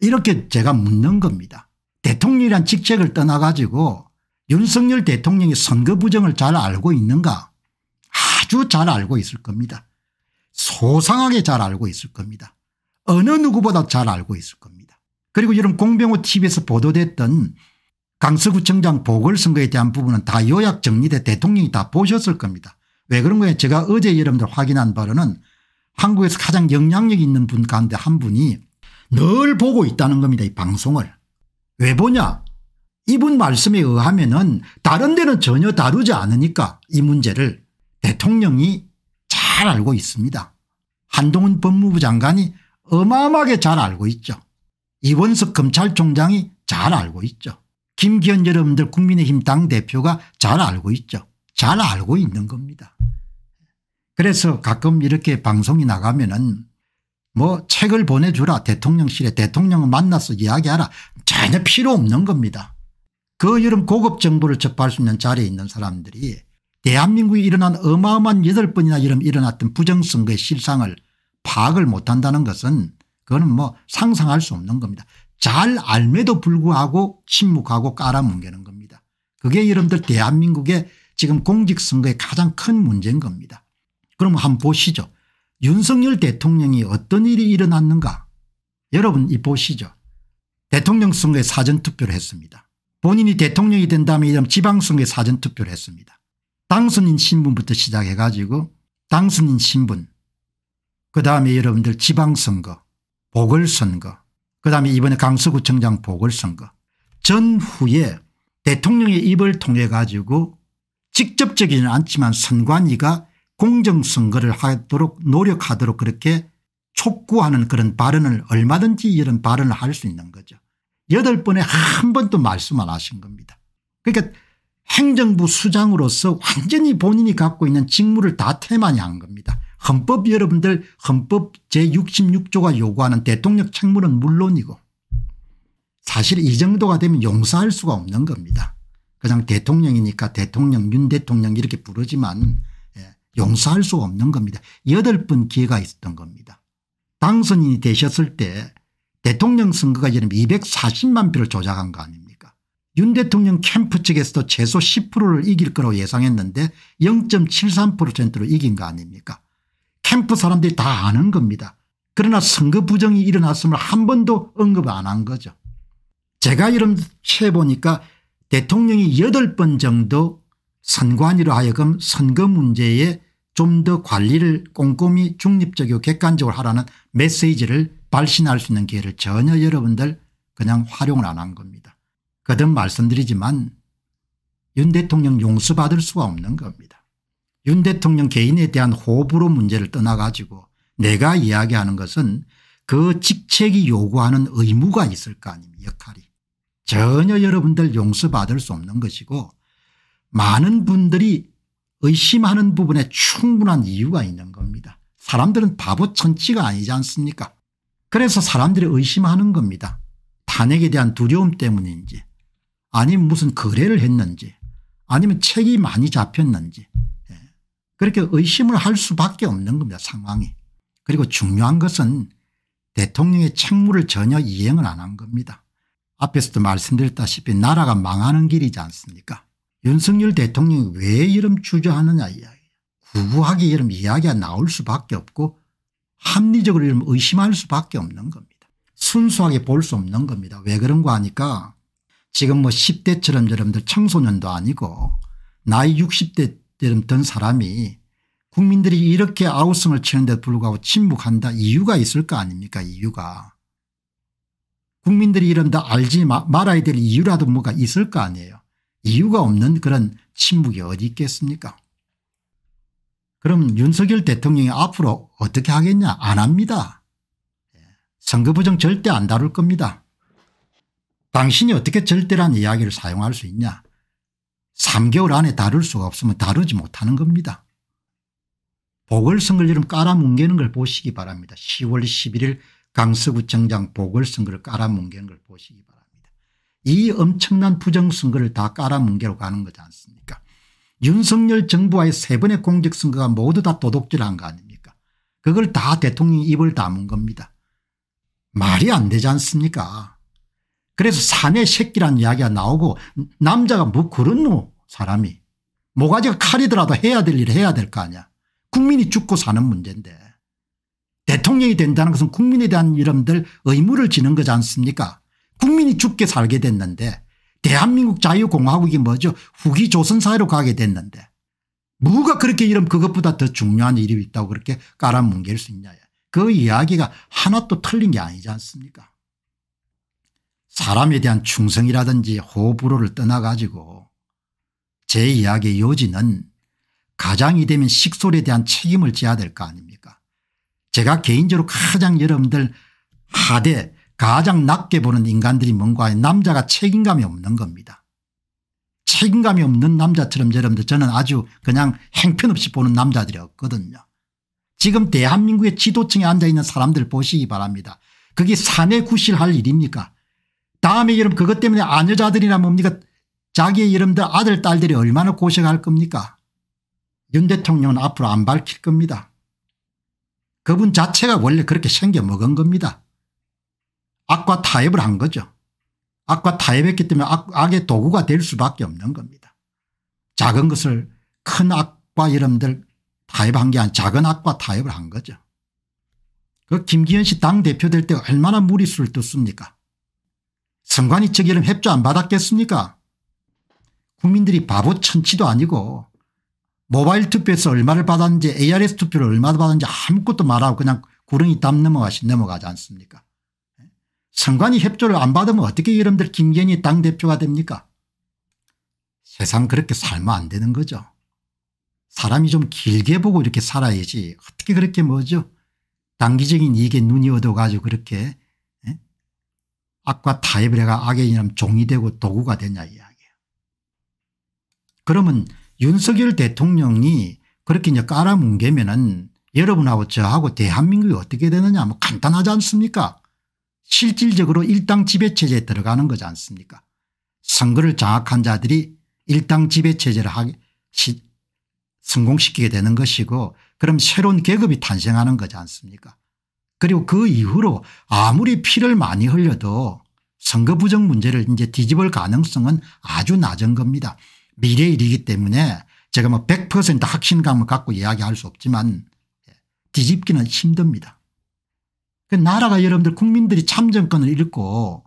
Speaker 1: 이렇게 제가 묻는 겁니다. 대통령이란 직책을 떠나가지고 윤석열 대통령이 선거 부정을 잘 알고 있는가 아주 잘 알고 있을 겁니다. 소상하게 잘 알고 있을 겁니다. 어느 누구보다 잘 알고 있을 겁니다. 그리고 이런 공병호 tv에서 보도됐던 강서구청장 보궐선거에 대한 부분은 다 요약 정리돼 대통령이 다 보셨을 겁니다. 왜 그런 거예요 제가 어제 여러분들 확인한 바로는 한국에서 가장 영향력 있는 분 가운데 한 분이 늘 보고 있다는 겁니다. 이 방송을. 왜 보냐 이분 말씀에 의하면 은 다른 데는 전혀 다루지 않으니까 이 문제를 대통령이 잘 알고 있습니다. 한동훈 법무부 장관이 어마어마하게 잘 알고 있죠. 이원석 검찰총장이 잘 알고 있죠. 김기현 여러분들 국민의힘 당대표가 잘 알고 있죠. 잘 알고 있는 겁니다. 그래서 가끔 이렇게 방송이 나가면 은뭐 책을 보내주라 대통령실에 대통령을 만나서 이야기하라 전혀 필요 없는 겁니다. 그 여름 고급 정보를 접할 수 있는 자리에 있는 사람들이 대한민국이 일어난 어마어마한 8번이나 이런 일어났던 부정선거의 실상을 파악을 못한다는 것은 그거는 뭐 상상할 수 없는 겁니다. 잘 알매도 불구하고 침묵하고 깔아뭉개는 겁니다. 그게 여러분들 대한민국의 지금 공직선거의 가장 큰 문제인 겁니다. 그럼 한번 보시죠. 윤석열 대통령이 어떤 일이 일어났는가 여러분 이 보시죠. 대통령 선거에 사전투표를 했습니다. 본인이 대통령이 된 다음에 이런 지방선거에 사전투표를 했습니다. 당선인 신분부터 시작해 가지고 당선인 신분 그다음에 여러분들 지방선거 보궐선거 그다음에 이번에 강서구청장 보궐선거 전후에 대통령의 입을 통해 가지고 직접적이지는 않지만 선관위가 공정선거를 하도록 노력하도록 그렇게 촉구하는 그런 발언을 얼마든지 이런 발언을 할 수 있는 거죠. 여덟 번에 한 번도 말씀 안 하신 겁니다. 그러니까 행정부 수장으로서 완전히 본인이 갖고 있는 직무를 다 태만히 한 겁니다. 헌법 여러분들 헌법 제66조가 요구하는 대통령 책무는 물론이고 사실 이 정도가 되면 용서할 수가 없는 겁니다. 그냥 대통령이니까 대통령 윤 대통령 이렇게 부르지만 예, 용서할 수가 없는 겁니다. 여덟 번 기회가 있었던 겁니다. 당선인이 되셨을 때 대통령 선거가 여름 240만 표를 조작한 거 아닙니까 윤 대통령 캠프 측에서도 최소 10%를 이길 거라고 예상했는데 0.73%로 이긴 거 아닙니까 캠프 사람들이 다 아는 겁니다. 그러나 선거 부정이 일어났음을 한 번도 언급 안 한 거죠. 제가 이렇게 해보니까 대통령이 8번 정도 선관위로 하여금 선거 문제에 좀 더 관리를 꼼꼼히 중립적이고 객관적으로 하라는 메시지를 발신할 수 있는 기회를 전혀 여러분들 그냥 활용을 안 한 겁니다. 거듭 말씀드리지만 윤 대통령 용서받을 수가 없는 겁니다. 윤 대통령 개인에 대한 호불호 문제를 떠나가지고 내가 이야기하는 것은 그 직책이 요구하는 의무가 있을 거 아닙니까 역할이 전혀 여러분들 용서받을 수 없는 것이고 많은 분들이 의심하는 부분에 충분한 이유가 있는 겁니다. 사람들은 바보 천치가 아니지 않습니까 그래서 사람들이 의심하는 겁니다. 탄핵에 대한 두려움 때문인지 아니면 무슨 거래를 했는지 아니면 책이 많이 잡혔는지 그렇게 의심을 할 수밖에 없는 겁니다. 상황이. 그리고 중요한 것은 대통령의 책무를 전혀 이행을 안 한 겁니다. 앞에서도 말씀드렸다시피 나라가 망하는 길이지 않습니까 윤석열 대통령이 왜 이름 주저하느냐 이야기 구구하게 이름 이야기가 나올 수밖에 없고 합리적으로 이름 의심할 수밖에 없는 겁니다. 순수하게 볼 수 없는 겁니다. 왜 그런가 하니까 지금 뭐 10대처럼 여러분들 청소년도 아니고 나이 60대 이름던 사람이 국민들이 이렇게 아우성을 치는데 불구하고 침묵한다 이유가 있을 거 아닙니까 이유가. 국민들이 이런다 알지 마, 말아야 될 이유라도 뭐가 있을 거 아니에요. 이유가 없는 그런 침묵이 어디 있겠습니까 그럼 윤석열 대통령이 앞으로 어떻게 하겠냐 안 합니다. 예, 선거부정 절대 안 다룰 겁니다. 당신이 어떻게 절대란 이야기를 사용할 수 있냐 3개월 안에 다룰 수가 없으면 다루지 못하는 겁니다. 보궐선거를 깔아뭉개는 걸 보시기 바랍니다. 10월 11일 강서구청장 보궐선거를 깔아뭉개는 걸 보시기 바랍니다. 이 엄청난 부정선거를 다 깔아뭉개로 가는 거지 않습니까 윤석열 정부와의 세 번의 공직선거가 모두 다 도둑질한 거 아닙니까 그걸 다 대통령이 입을 다문 겁니다. 말이 안 되지 않습니까 그래서 사내 새끼라는 이야기가 나오고 남자가 뭐 그런 노 사람이 모가지가 칼이더라도 해야 될 일을 해야 될 거 아니야. 국민이 죽고 사는 문제인데 대통령이 된다는 것은 국민에 대한 이름들 의무를 지는 거지 않습니까 국민이 죽게 살게 됐는데 대한민국 자유공화국이 뭐죠 후기 조선사회로 가게 됐는데 뭐가 그렇게 이름 그것보다 더 중요한 일이 있다고 그렇게 깔아뭉갤 수 있냐 그 이야기가 하나 또 틀린 게 아니지 않습니까 사람에 대한 충성이라든지 호불호를 떠나가지고 제 이야기의 요지는 가장이 되면 식솔에 대한 책임을 져야 될 거 아닙니까 제가 개인적으로 가장 여러분들 하되 가장 낮게 보는 인간들이 뭔가 남자가 책임감이 없는 겁니다. 책임감이 없는 남자처럼 여러분들 저는 아주 그냥 행편없이 보는 남자들이었거든요. 지금 대한민국의 지도층에 앉아있는 사람들 보시기 바랍니다. 그게 사내 구실할 일입니까 다음에 이름 그것 때문에 아녀자들이나 뭡니까 자기의 이름들 아들 딸들이 얼마나 고생할 겁니까 윤 대통령은 앞으로 안 밝힐 겁니다. 그분 자체가 원래 그렇게 생겨먹은 겁니다. 악과 타협을 한 거죠. 악과 타협했기 때문에 악, 의 도구가 될 수밖에 없는 겁니다. 작은 것을 큰 악과 이름들 타협한 게 아니라 작은 악과 타협을 한 거죠. 그 김기현 씨 당대표 될 때 얼마나 무리수를 뒀습니까 선관위 측이름 협조 안 받았겠습니까 국민들이 바보 천치도 아니고 모바일 투표에서 얼마를 받았는지 ARS 투표를 얼마 받았는지 아무것도 말하고 그냥 구렁이 담 넘어가시, 넘어가지 않습니까 선관위 협조를 안 받으면 어떻게 이름들 김건희 당대표가 됩니까 세상 그렇게 살면 안 되는 거죠. 사람이 좀 길게 보고 이렇게 살아야지 어떻게 그렇게 뭐죠 단기적인 이익에 눈이 어두워가지고 그렇게 악과 타협을 해가 악의 이념 종이 되고 도구가 되냐 이야기예요. 그러면 윤석열 대통령이 그렇게 이제 깔아뭉개면은 여러분하고 저하고 대한민국이 어떻게 되느냐 뭐 간단하지 않습니까 실질적으로 일당 지배체제에 들어가는 거지 않습니까 선거를 장악한 자들이 일당 지배체제를 하기 시, 성공시키게 되는 것이고 그럼 새로운 계급이 탄생하는 거지 않습니까 그리고 그 이후로 아무리 피를 많이 흘려도 선거 부정 문제를 이제 뒤집을 가능성은 아주 낮은 겁니다. 미래 일이기 때문에 제가 뭐 100% 확신감을 갖고 이야기할 수 없지만 예, 뒤집기는 힘듭니다. 그 나라가 여러분들 국민들이 참정권을 잃고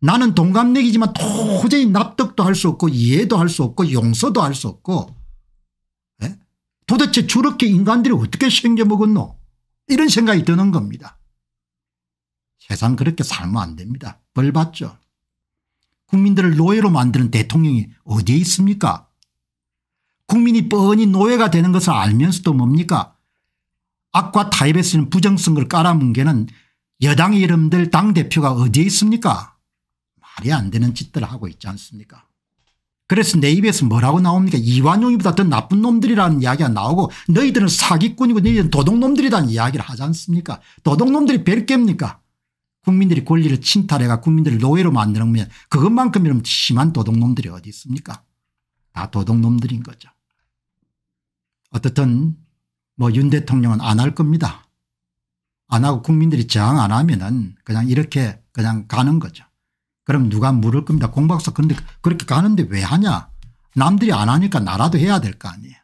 Speaker 1: 나는 동갑내기지만 도저히 납득도 할 수 없고 이해도 할 수 없고 용서도 할 수 없고 에? 예? 도대체 저렇게 인간들이 어떻게 생겨먹었노 이런 생각이 드는 겁니다. 세상 그렇게 살면 안 됩니다. 벌 받죠. 국민들을 노예로 만드는 대통령이 어디에 있습니까? 국민이 뻔히 노예가 되는 것을 알면서도 뭡니까? 악과 타협에 쓰는 부정성을 깔아뭉개는 여당 의 이름들 당대표가 어디에 있습니까? 말이 안 되는 짓들을 하고 있지 않습니까? 그래서 네이버에서 뭐라고 나옵니까 이완용이보다 더 나쁜 놈들이라는 이야기가 나오고 너희들은 사기꾼이고 너희들은 도둑놈들이라는 이야기를 하지 않습니까 도둑놈들이 별개입니까 국민들이 권리를 침탈해가 국민들을 노예로 만드는거면 그것만큼이라면 심한 도둑놈들이 어디 있습니까 다 도둑놈들인 거죠 어떻든 뭐 윤 대통령은 안 할 겁니다 안 하고 국민들이 저항 안 하면 은 그냥 이렇게 그냥 가는 거죠 그럼 누가 물을 겁니다. 공박사 그런데 그렇게 가는데 왜 하냐. 남들이 안 하니까 나라도 해야 될 거 아니에요.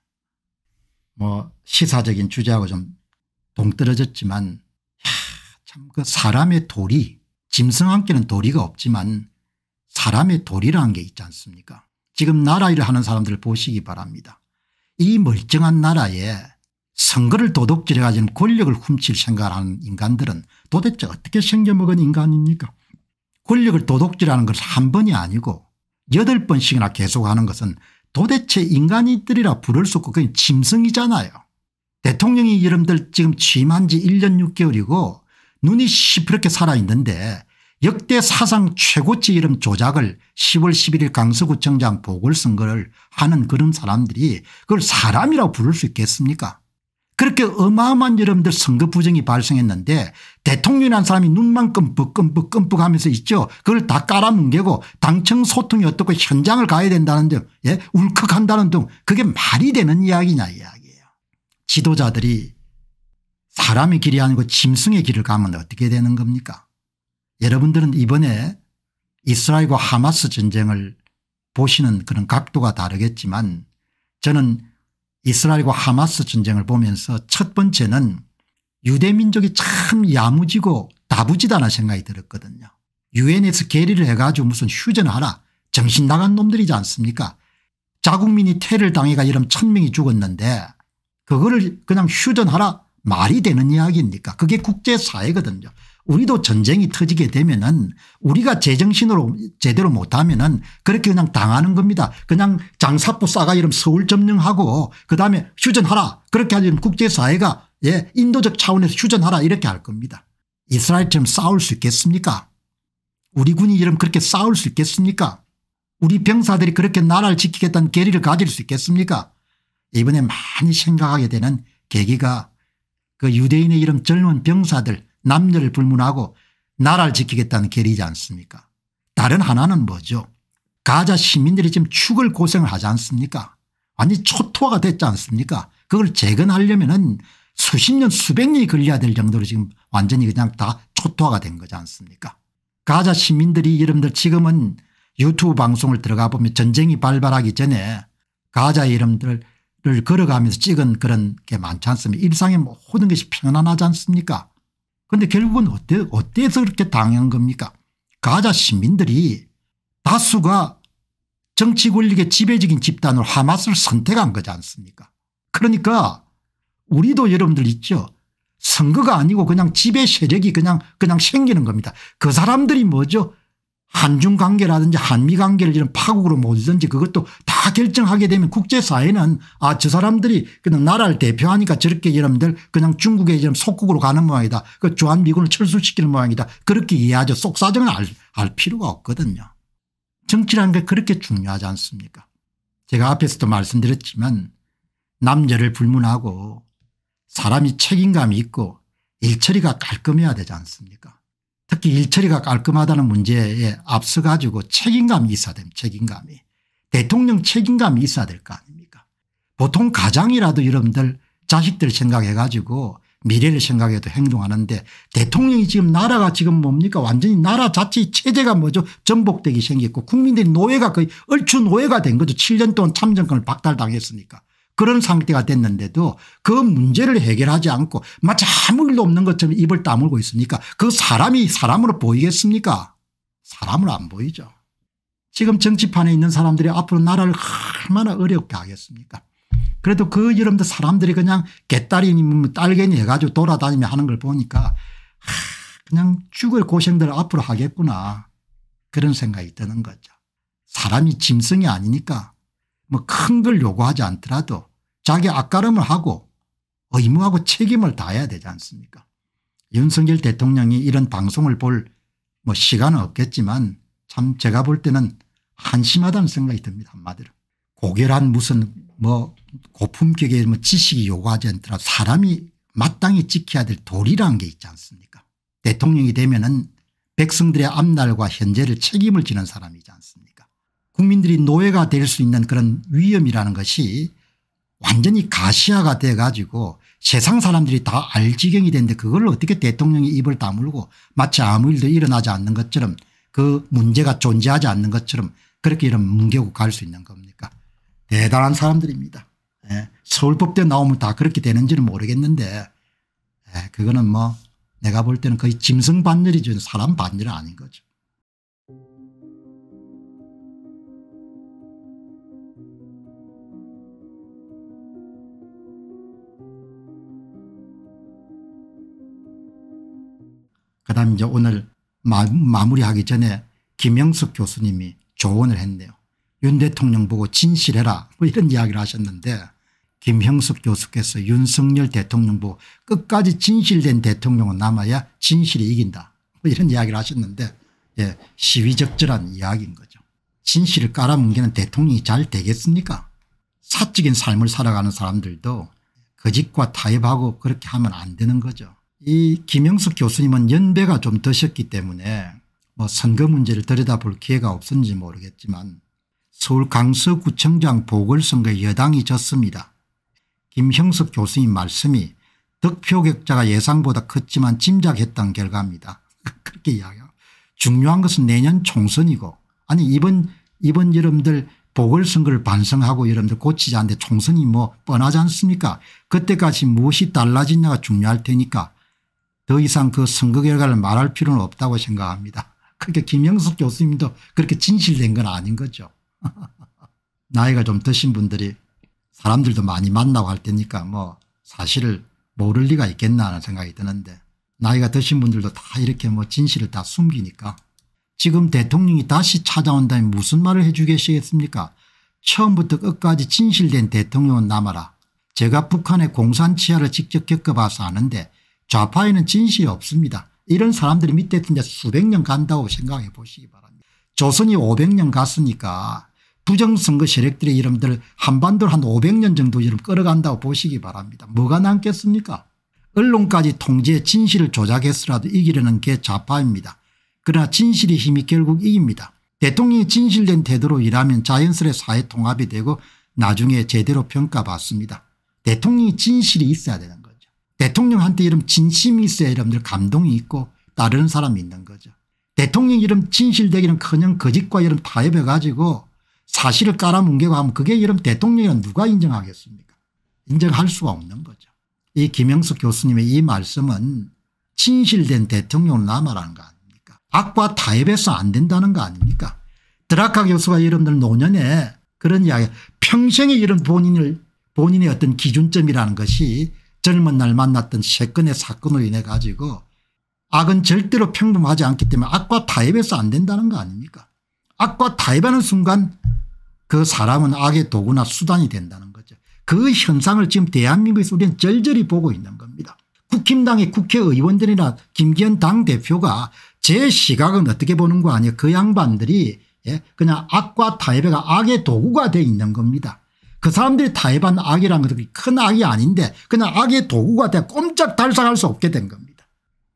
Speaker 1: 뭐 시사적인 주제하고 좀 동떨어졌지만 참그 사람의 도리 짐승한께는 도리가 없지만 사람의 도리라는 게 있지 않습니까 지금 나라 일을 하는 사람들을 보시기 바랍니다. 이 멀쩡한 나라에 선거를 도둑질해 가지고 권력을 훔칠 생각을 하는 인간들은 도대체 어떻게 생겨먹은 인간입니까 권력을 도둑질하는 것을 한 번이 아니고 여덟 번씩이나 계속하는 것은 도대체 인간이들이라 부를 수 없고 그냥 짐승이잖아요. 대통령이 여러분들 지금 취임한 지 1년 6개월이고 눈이 시퍼렇게 살아있는데 역대 사상 최고치 이름 조작을 10월 11일 강서구청장 보궐선거를 하는 그런 사람들이 그걸 사람이라고 부를 수 있겠습니까 그렇게 어마어마한 여러분들 선거 부정이 발생했는데 대통령이라는 사람이 눈만 큼뻑끔뻑 끔뻑 하면서 있죠. 그걸 다 깔아뭉개고 당청 소통이 어떻고 현장을 가야 된다는 등 예? 울컥한다는 등 그게 말이 되는 이야기냐 이야기예요. 지도자들이 사람의 길이 아니고 짐승의 길을 가면 어떻게 되는 겁니까 여러분들은 이번에 이스라엘과 하마스 전쟁을 보시는 그런 각도가 다르겠지만 저는 이스라엘과 하마스 전쟁을 보면서 첫 번째는 유대민족이 참 야무지고 다부지다나 생각이 들었거든요. 유엔에서 계리를 해가지고 무슨 휴전 하라 정신 나간 놈들이지 않습니까 자국민이 테를 당해가 이러 천명이 죽었는데 그거를 그냥 휴전하라 말이 되는 이야기입니까 그게 국제사회거든요. 우리도 전쟁이 터지게 되면은 우리가 제정신으로 제대로 못하면은 그렇게 그냥 당하는 겁니다. 그냥 장사포 싸가 이름 서울 점령하고 그다음에 휴전하라 그렇게 하면 국제사회가 예 인도적 차원에서 휴전하라 이렇게 할 겁니다. 이스라엘처럼 싸울 수 있겠습니까 우리 군이 이름 그렇게 싸울 수 있겠습니까 우리 병사들이 그렇게 나라를 지키겠다는 계리를 가질 수 있겠습니까 이번에 많이 생각하게 되는 계기가 그 유대인의 이름 젊은 병사들 남녀를 불문하고 나라를 지키겠다는 결의지 않습니까 다른 하나는 뭐죠 가자 시민들이 지금 죽을 고생을 하지 않습니까 완전 초토화가 됐지 않습니까 그걸 재건하려면 은 수십 년 수백 년이 걸려야 될 정도로 지금 완전히 그냥 다 초토화가 된 거지 않습니까 가자 시민들이 여러분들 지금은 유튜브 방송을 들어가 보면 전쟁이 발발하기 전에 가자 이름들을 걸어가면서 찍은 그런 게 많지 않습니까 일상의 뭐 모든 것이 편안하지 않습니까 그런데 결국은 어때, 어때서 그렇게 당한 겁니까 가자 시민들이 다수가 정치 권력의 지배적인 집단으로 하마스를 선택한 거지 않습니까 그러니까 우리도 여러분들 있죠 선거가 아니고 그냥 지배 세력이 그냥 그냥 생기는 겁니다 그 사람들이 뭐죠 한중 관계라든지 한미 관계를 이런 파국으로 모든지 그것도 다 결정하게 되면 국제사회는 아 저 사람들이 그냥 나라를 대표하니까 저렇게 여러분들 그냥 중국에 이런 속국으로 가는 모양이다. 그 주한미군을 철수시키는 모양이다. 그렇게 이해하죠. 속사정을 알, 알 필요가 없거든요. 정치라는 게 그렇게 중요하지 않습니까 제가 앞에서도 말씀드렸지만 남녀를 불문하고 사람이 책임감이 있고 일처리가 깔끔해야 되지 않습니까 특히 일처리가 깔끔하다는 문제에 앞서가지고 책임감이 있어야 됩니다. 책임감이. 대통령 책임감이 있어야 될 거 아닙니까 보통 가장이라도 여러분들 자식들 생각해 가지고 미래를 생각해도 행동하는데 대통령이 지금 나라가 지금 뭡니까 완전히 나라 자체 체제가 뭐죠 전복되기 생겼고 국민들이 노예가 거의 얼추 노예가 된 거죠 7년 동안 참정권을 박탈당했으니까 그런 상태가 됐는데도 그 문제를 해결하지 않고 마치 아무 일도 없는 것처럼 입을 다물고 있으니까 그 사람이 사람으로 보이겠습니까 사람으로 안 보이죠. 지금 정치판에 있는 사람들이 앞으로 나라를 얼마나 어렵게 하겠습니까 그래도 그 여러분들 사람들이 그냥 개딸이니 뭐 딸개니 해가지고 돌아다니며 하는 걸 보니까 그냥 죽을 고생들을 앞으로 하겠구나 그런 생각이 드는 거죠. 사람이 짐승이 아니니까 뭐큰걸 요구하지 않더라도 자기 앞가름을 하고 의무하고 책임을 다해야 되지 않습니까 윤석열 대통령이 이런 방송을 볼 뭐 시간은 없겠지만 참 제가 볼 때는 한심하다는 생각이 듭니다 한마디로 고결한 무슨 뭐 고품격의 뭐 지식이 요구하지 않더라도 사람이 마땅히 지켜야 될 도리라는 게 있지 않습니까 대통령이 되면 은 백성들의 앞날과 현재를 책임을 지는 사람이지 않습니까 국민들이 노예가 될 수 있는 그런 위험이라는 것이 완전히 가시화가 돼 가지고 세상 사람들이 다 알 지경이 됐는데 그걸 어떻게 대통령이 입을 다물고 마치 아무 일도 일어나지 않는 것처럼 그 문제가 존재하지 않는 것처럼 그렇게 이런 뭉개고 갈 수 있는 겁니까 대단한 사람들입니다. 예. 서울법대 나오면 다 그렇게 되는지는 모르겠는데 예. 그거는 뭐 내가 볼 때는 거의 짐승 반열이죠. 사람 반열은 아닌 거죠. 그다음 이제 오늘 마, 마무리하기 전에 김영석 교수님이 조언을 했네요. 윤 대통령 보고 진실해라 뭐 이런 이야기를 하셨는데 김형석 교수께서 윤석열 대통령 보고 끝까지 진실된 대통령은 남아야 진실이 이긴다 뭐 이런 이야기를 하셨는데 예, 시위적절한 이야기인 거죠. 진실을 깔아뭉개는 대통령이 잘 되겠습니까 사적인 삶을 살아가는 사람들도 거짓과 그 타협하고 그렇게 하면 안 되는 거죠. 이김영석 교수님은 연배가 좀 드셨기 때문에 뭐 선거 문제를 들여다볼 기회가 없었는지 모르겠지만 서울 강서구청장 보궐선거 여당이 졌습니다. 김형석 교수님 말씀이 득표격자가 예상보다 컸지만 짐작했던 결과입니다. 그렇게 이야기요 중요한 것은 내년 총선이고 아니 이번 이번 여러분들 보궐선거를 반성하고 여러분들 고치지 않는데 총선이 뭐 뻔하지 않습니까 그때까지 무엇이 달라지냐가 중요할 테니까 더 이상 그 선거 결과를 말할 필요는 없다고 생각합니다. 그렇게 김영석 교수님도 그렇게 진실된 건 아닌 거죠. 나이가 좀 드신 분들이 사람들도 많이 만나고 할 테니까 뭐 사실을 모를 리가 있겠나 하는 생각이 드는데 나이가 드신 분들도 다 이렇게 뭐 진실을 다 숨기니까 지금 대통령이 다시 찾아온다면 무슨 말을 해 주겠습니까 처음부터 끝까지 진실된 대통령은 남아라. 제가 북한의 공산 치하를 직접 겪어봐서 아는데 좌파에는 진실이 없습니다. 이런 사람들이 밑에 이제 수백 년 간다고 생각해 보시기 바랍니다. 조선이 500년 갔으니까 부정선거 세력들의 이름들 한반도를 한 500년 정도 이름 끌어간다고 보시기 바랍니다. 뭐가 남겠습니까 언론까지 통제 진실을 조작했으라도 이기려는 게 좌파입니다. 그러나 진실의 힘이 결국 이깁니다. 대통령이 진실된 태도로 일하면 자연스레 사회 통합이 되고 나중에 제대로 평가받습니다. 대통령이 진실이 있어야 되는 대통령한테 이름 진심이 있어야 여러분들 감동이 있고 따르는 사람이 있는 거죠. 대통령 이름 진실되기는 커녕 거짓과 이런 타협해 가지고 사실을 깔아뭉개고 하면 그게 이런 대통령이 누가 인정하겠습니까 인정할 수가 없는 거죠. 이 김영석 교수님의 이 말씀은 진실된 대통령을 남아라는 거 아닙니까 악과 타협해서 안 된다는 거 아닙니까 드라카 교수가 여러분들 노년에 그런 이야기 평생에 이런 본인을 본인의 어떤 기준점이라는 것이 젊은 날 만났던 세건의 사건으로 인해 가지고 악은 절대로 평범하지 않기 때문에 악과 타협해서 안 된다는 거 아닙니까 악과 타협하는 순간 그 사람은 악의 도구나 수단이 된다는 거죠. 그 현상을 지금 대한민국에서 우리는 절절히 보고 있는 겁니다. 국힘당의 국회의원들이나 김기현 당대표가 제 시각은 어떻게 보는 거 아니에요. 그 양반들이 예, 그냥 악과 타협가 악의 도구가 돼 있는 겁니다. 그 사람들이 타협한 악이란 것은 큰 악이 아닌데 그냥 악의 도구가 돼 꼼짝 달싹할 수 없게 된 겁니다.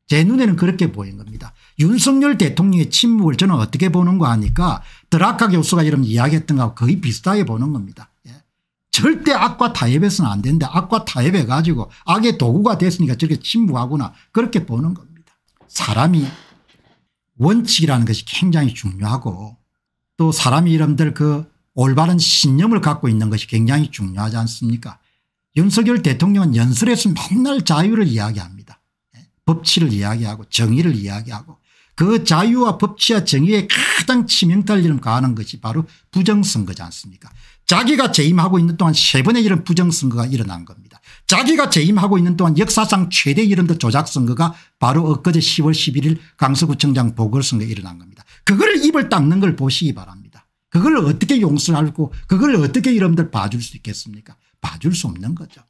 Speaker 1: 제 눈에는 그렇게 보인 겁니다. 윤석열 대통령의 침묵을 저는 어떻게 보는 거 하니까 드라카 교수가 이런 이야기했던 거하 거의 비슷하게 보는 겁니다. 예. 절대 악과 타협해서는 안 되는데 악과 타협해 가지고 악의 도구가 됐으니까 저렇게 침묵하구나 그렇게 보는 겁니다. 사람이 원칙이라는 것이 굉장히 중요하고 또 사람이 이름들 그 올바른 신념을 갖고 있는 것이 굉장히 중요하지 않습니까 윤석열 대통령은 연설에서 맨날 자유를 이야기합니다. 예, 법치를 이야기하고 정의를 이야기하고 그 자유와 법치와 정의에 가장 치명타를 이름 가하는 것이 바로 부정선거지 않습니까 자기가 재임하고 있는 동안 세 번의 이런 부정선거가 일어난 겁니다. 자기가 재임하고 있는 동안 역사상 최대 이름도 조작선거가 바로 엊그제 10월 11일 강서구청장 보궐선거에 일어난 겁니다. 그거를 입을 닦는 걸 보시기 바랍니다. 그걸 어떻게 용서를 하고 그걸 어떻게 여러분들 봐줄 수 있겠습니까 봐줄 수 없는 거죠.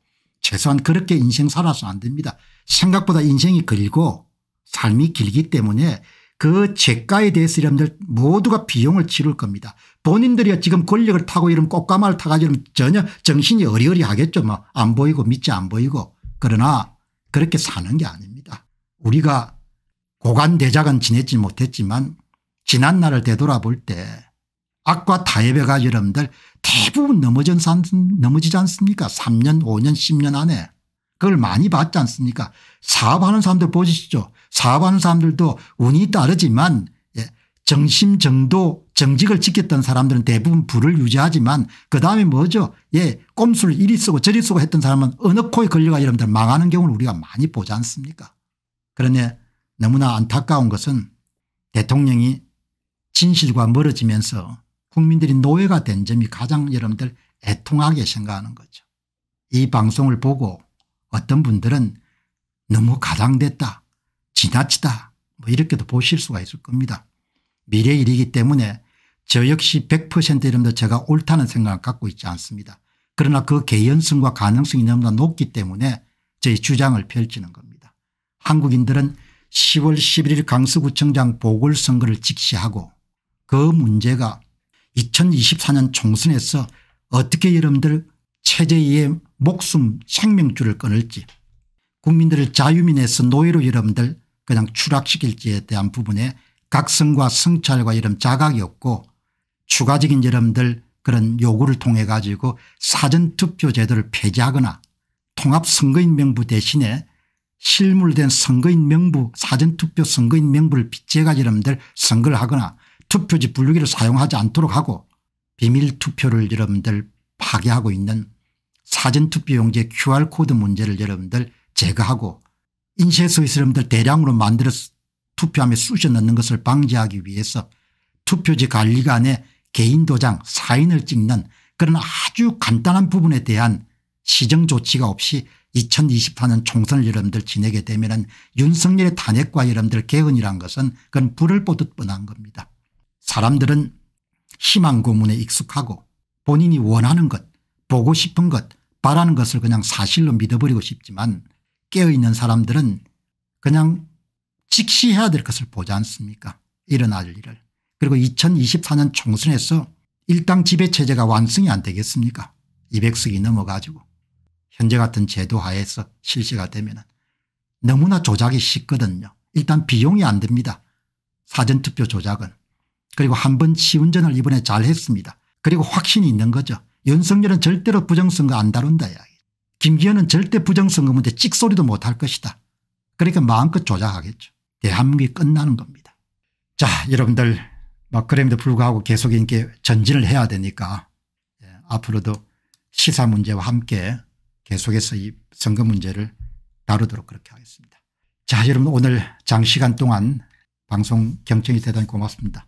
Speaker 1: 최소한 그렇게 인생 살아서 안 됩니다. 생각보다 인생이 길고 삶이 길기 때문에 그 재가에 대해서 여러분들 모두가 비용을 치를 겁니다. 본인들이 지금 권력을 타고 이런 꽃가마를 타가지고 전혀 정신이 어리어리하겠죠. 뭐 안 보이고 밑이 안 보이고 그러나 그렇게 사는 게 아닙니다. 우리가 고관대작은 지냈지 못했지만 지난 날을 되돌아볼 때 악과 타협에가 여러분들 대부분 넘어진 산, 넘어지지 않습니까 3년 5년 10년 안에 그걸 많이 봤지 않습니까 사업하는 사람들 보시죠 사업하는 사람들도 운이 따르지만 예, 정심 정도 정직을 지켰던 사람들은 대부분 부를 유지하지만 그다음에 뭐죠 예 꼼수를 이리 쓰고 저리 쓰고 했던 사람은 어느 코에 걸려가 여러분들 망하는 경우를 우리가 많이 보지 않습니까 그러네 너무나 안타까운 것은 대통령이 진실과 멀어지면서 국민들이 노예가 된 점이 가장 여러분들 애통하게 생각하는 거죠. 이 방송을 보고 어떤 분들은 너무 가장됐다 지나치다 뭐 이렇게도 보실 수가 있을 겁니다. 미래 일이기 때문에 저 역시 100% 여러분들 제가 옳다는 생각을 갖고 있지 않습니다. 그러나 그 개연성과 가능성이 너무나 높기 때문에 저희 주장을 펼치는 겁니다. 한국인들은 10월 11일 강서구청장 보궐선거를 직시하고 그 문제가 2024년 총선에서 어떻게 여러분들 체제의 목숨 생명줄을 끊을지 국민들을 자유민에서 노예로 여러분들 그냥 추락시킬지에 대한 부분에 각성과 성찰과 이런 자각이 없고 추가적인 여러분들 그런 요구를 통해 가지고 사전투표 제도를 폐지하거나 통합선거인 명부 대신에 실물된 선거인 명부 사전투표 선거인 명부를 빚재가 여러분들 선거를 하거나 투표지 분류기를 사용하지 않도록 하고 비밀 투표를 여러분들 파괴하고 있는 사전투표용지의 QR코드 문제를 여러분들 제거하고 인쇄 소에서 여러분들 대량으로 만들어 서 투표함에 쑤셔 넣는 것을 방지하기 위해서 투표지 관리관에 개인 도장 사인을 찍는 그런 아주 간단한 부분에 대한 시정 조치가 없이 2024년 총선을 여러분들 지내게 되면 은 윤석열의 탄핵과 여러분들 개헌이란 것은 그건 불을 뽀듯 뻔한 겁니다. 사람들은 희망 고문에 익숙하고 본인이 원하는 것 보고 싶은 것 바라는 것을 그냥 사실로 믿어버리고 싶지만 깨어있는 사람들은 그냥 직시해야 될 것을 보지 않습니까 일어날 일을. 그리고 2024년 총선에서 일당 지배체제가 완성이 안 되겠습니까 200석이 넘어가지고 현재 같은 제도 하에서 실시가 되면 너무나 조작이 쉽거든요. 일단 비용이 안 됩니다. 사전투표 조작은. 그리고 한 번시운전을 이번에 잘했습니다. 그리고 확신이 있는 거죠. 연석열은 절대로 부정선거 안 다룬다. 김기현은 절대 부정선거 문제 찍소리도 못 할 것이다. 그러니까 마음껏 조작하겠죠. 대한민국이 끝나는 겁니다. 자 여러분들 막 그럼에도 불구하고 계속 이렇게 전진을 해야 되니까 예, 앞으로도 시사 문제와 함께 계속해서 이 선거 문제를 다루도록 그렇게 하겠습니다. 자 여러분 오늘 장시간 동안 방송 경청이 대단히 고맙습니다.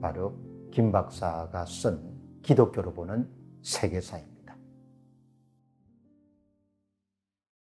Speaker 1: 바로 김 박사가 쓴 기독교로 보는 세계사입니다.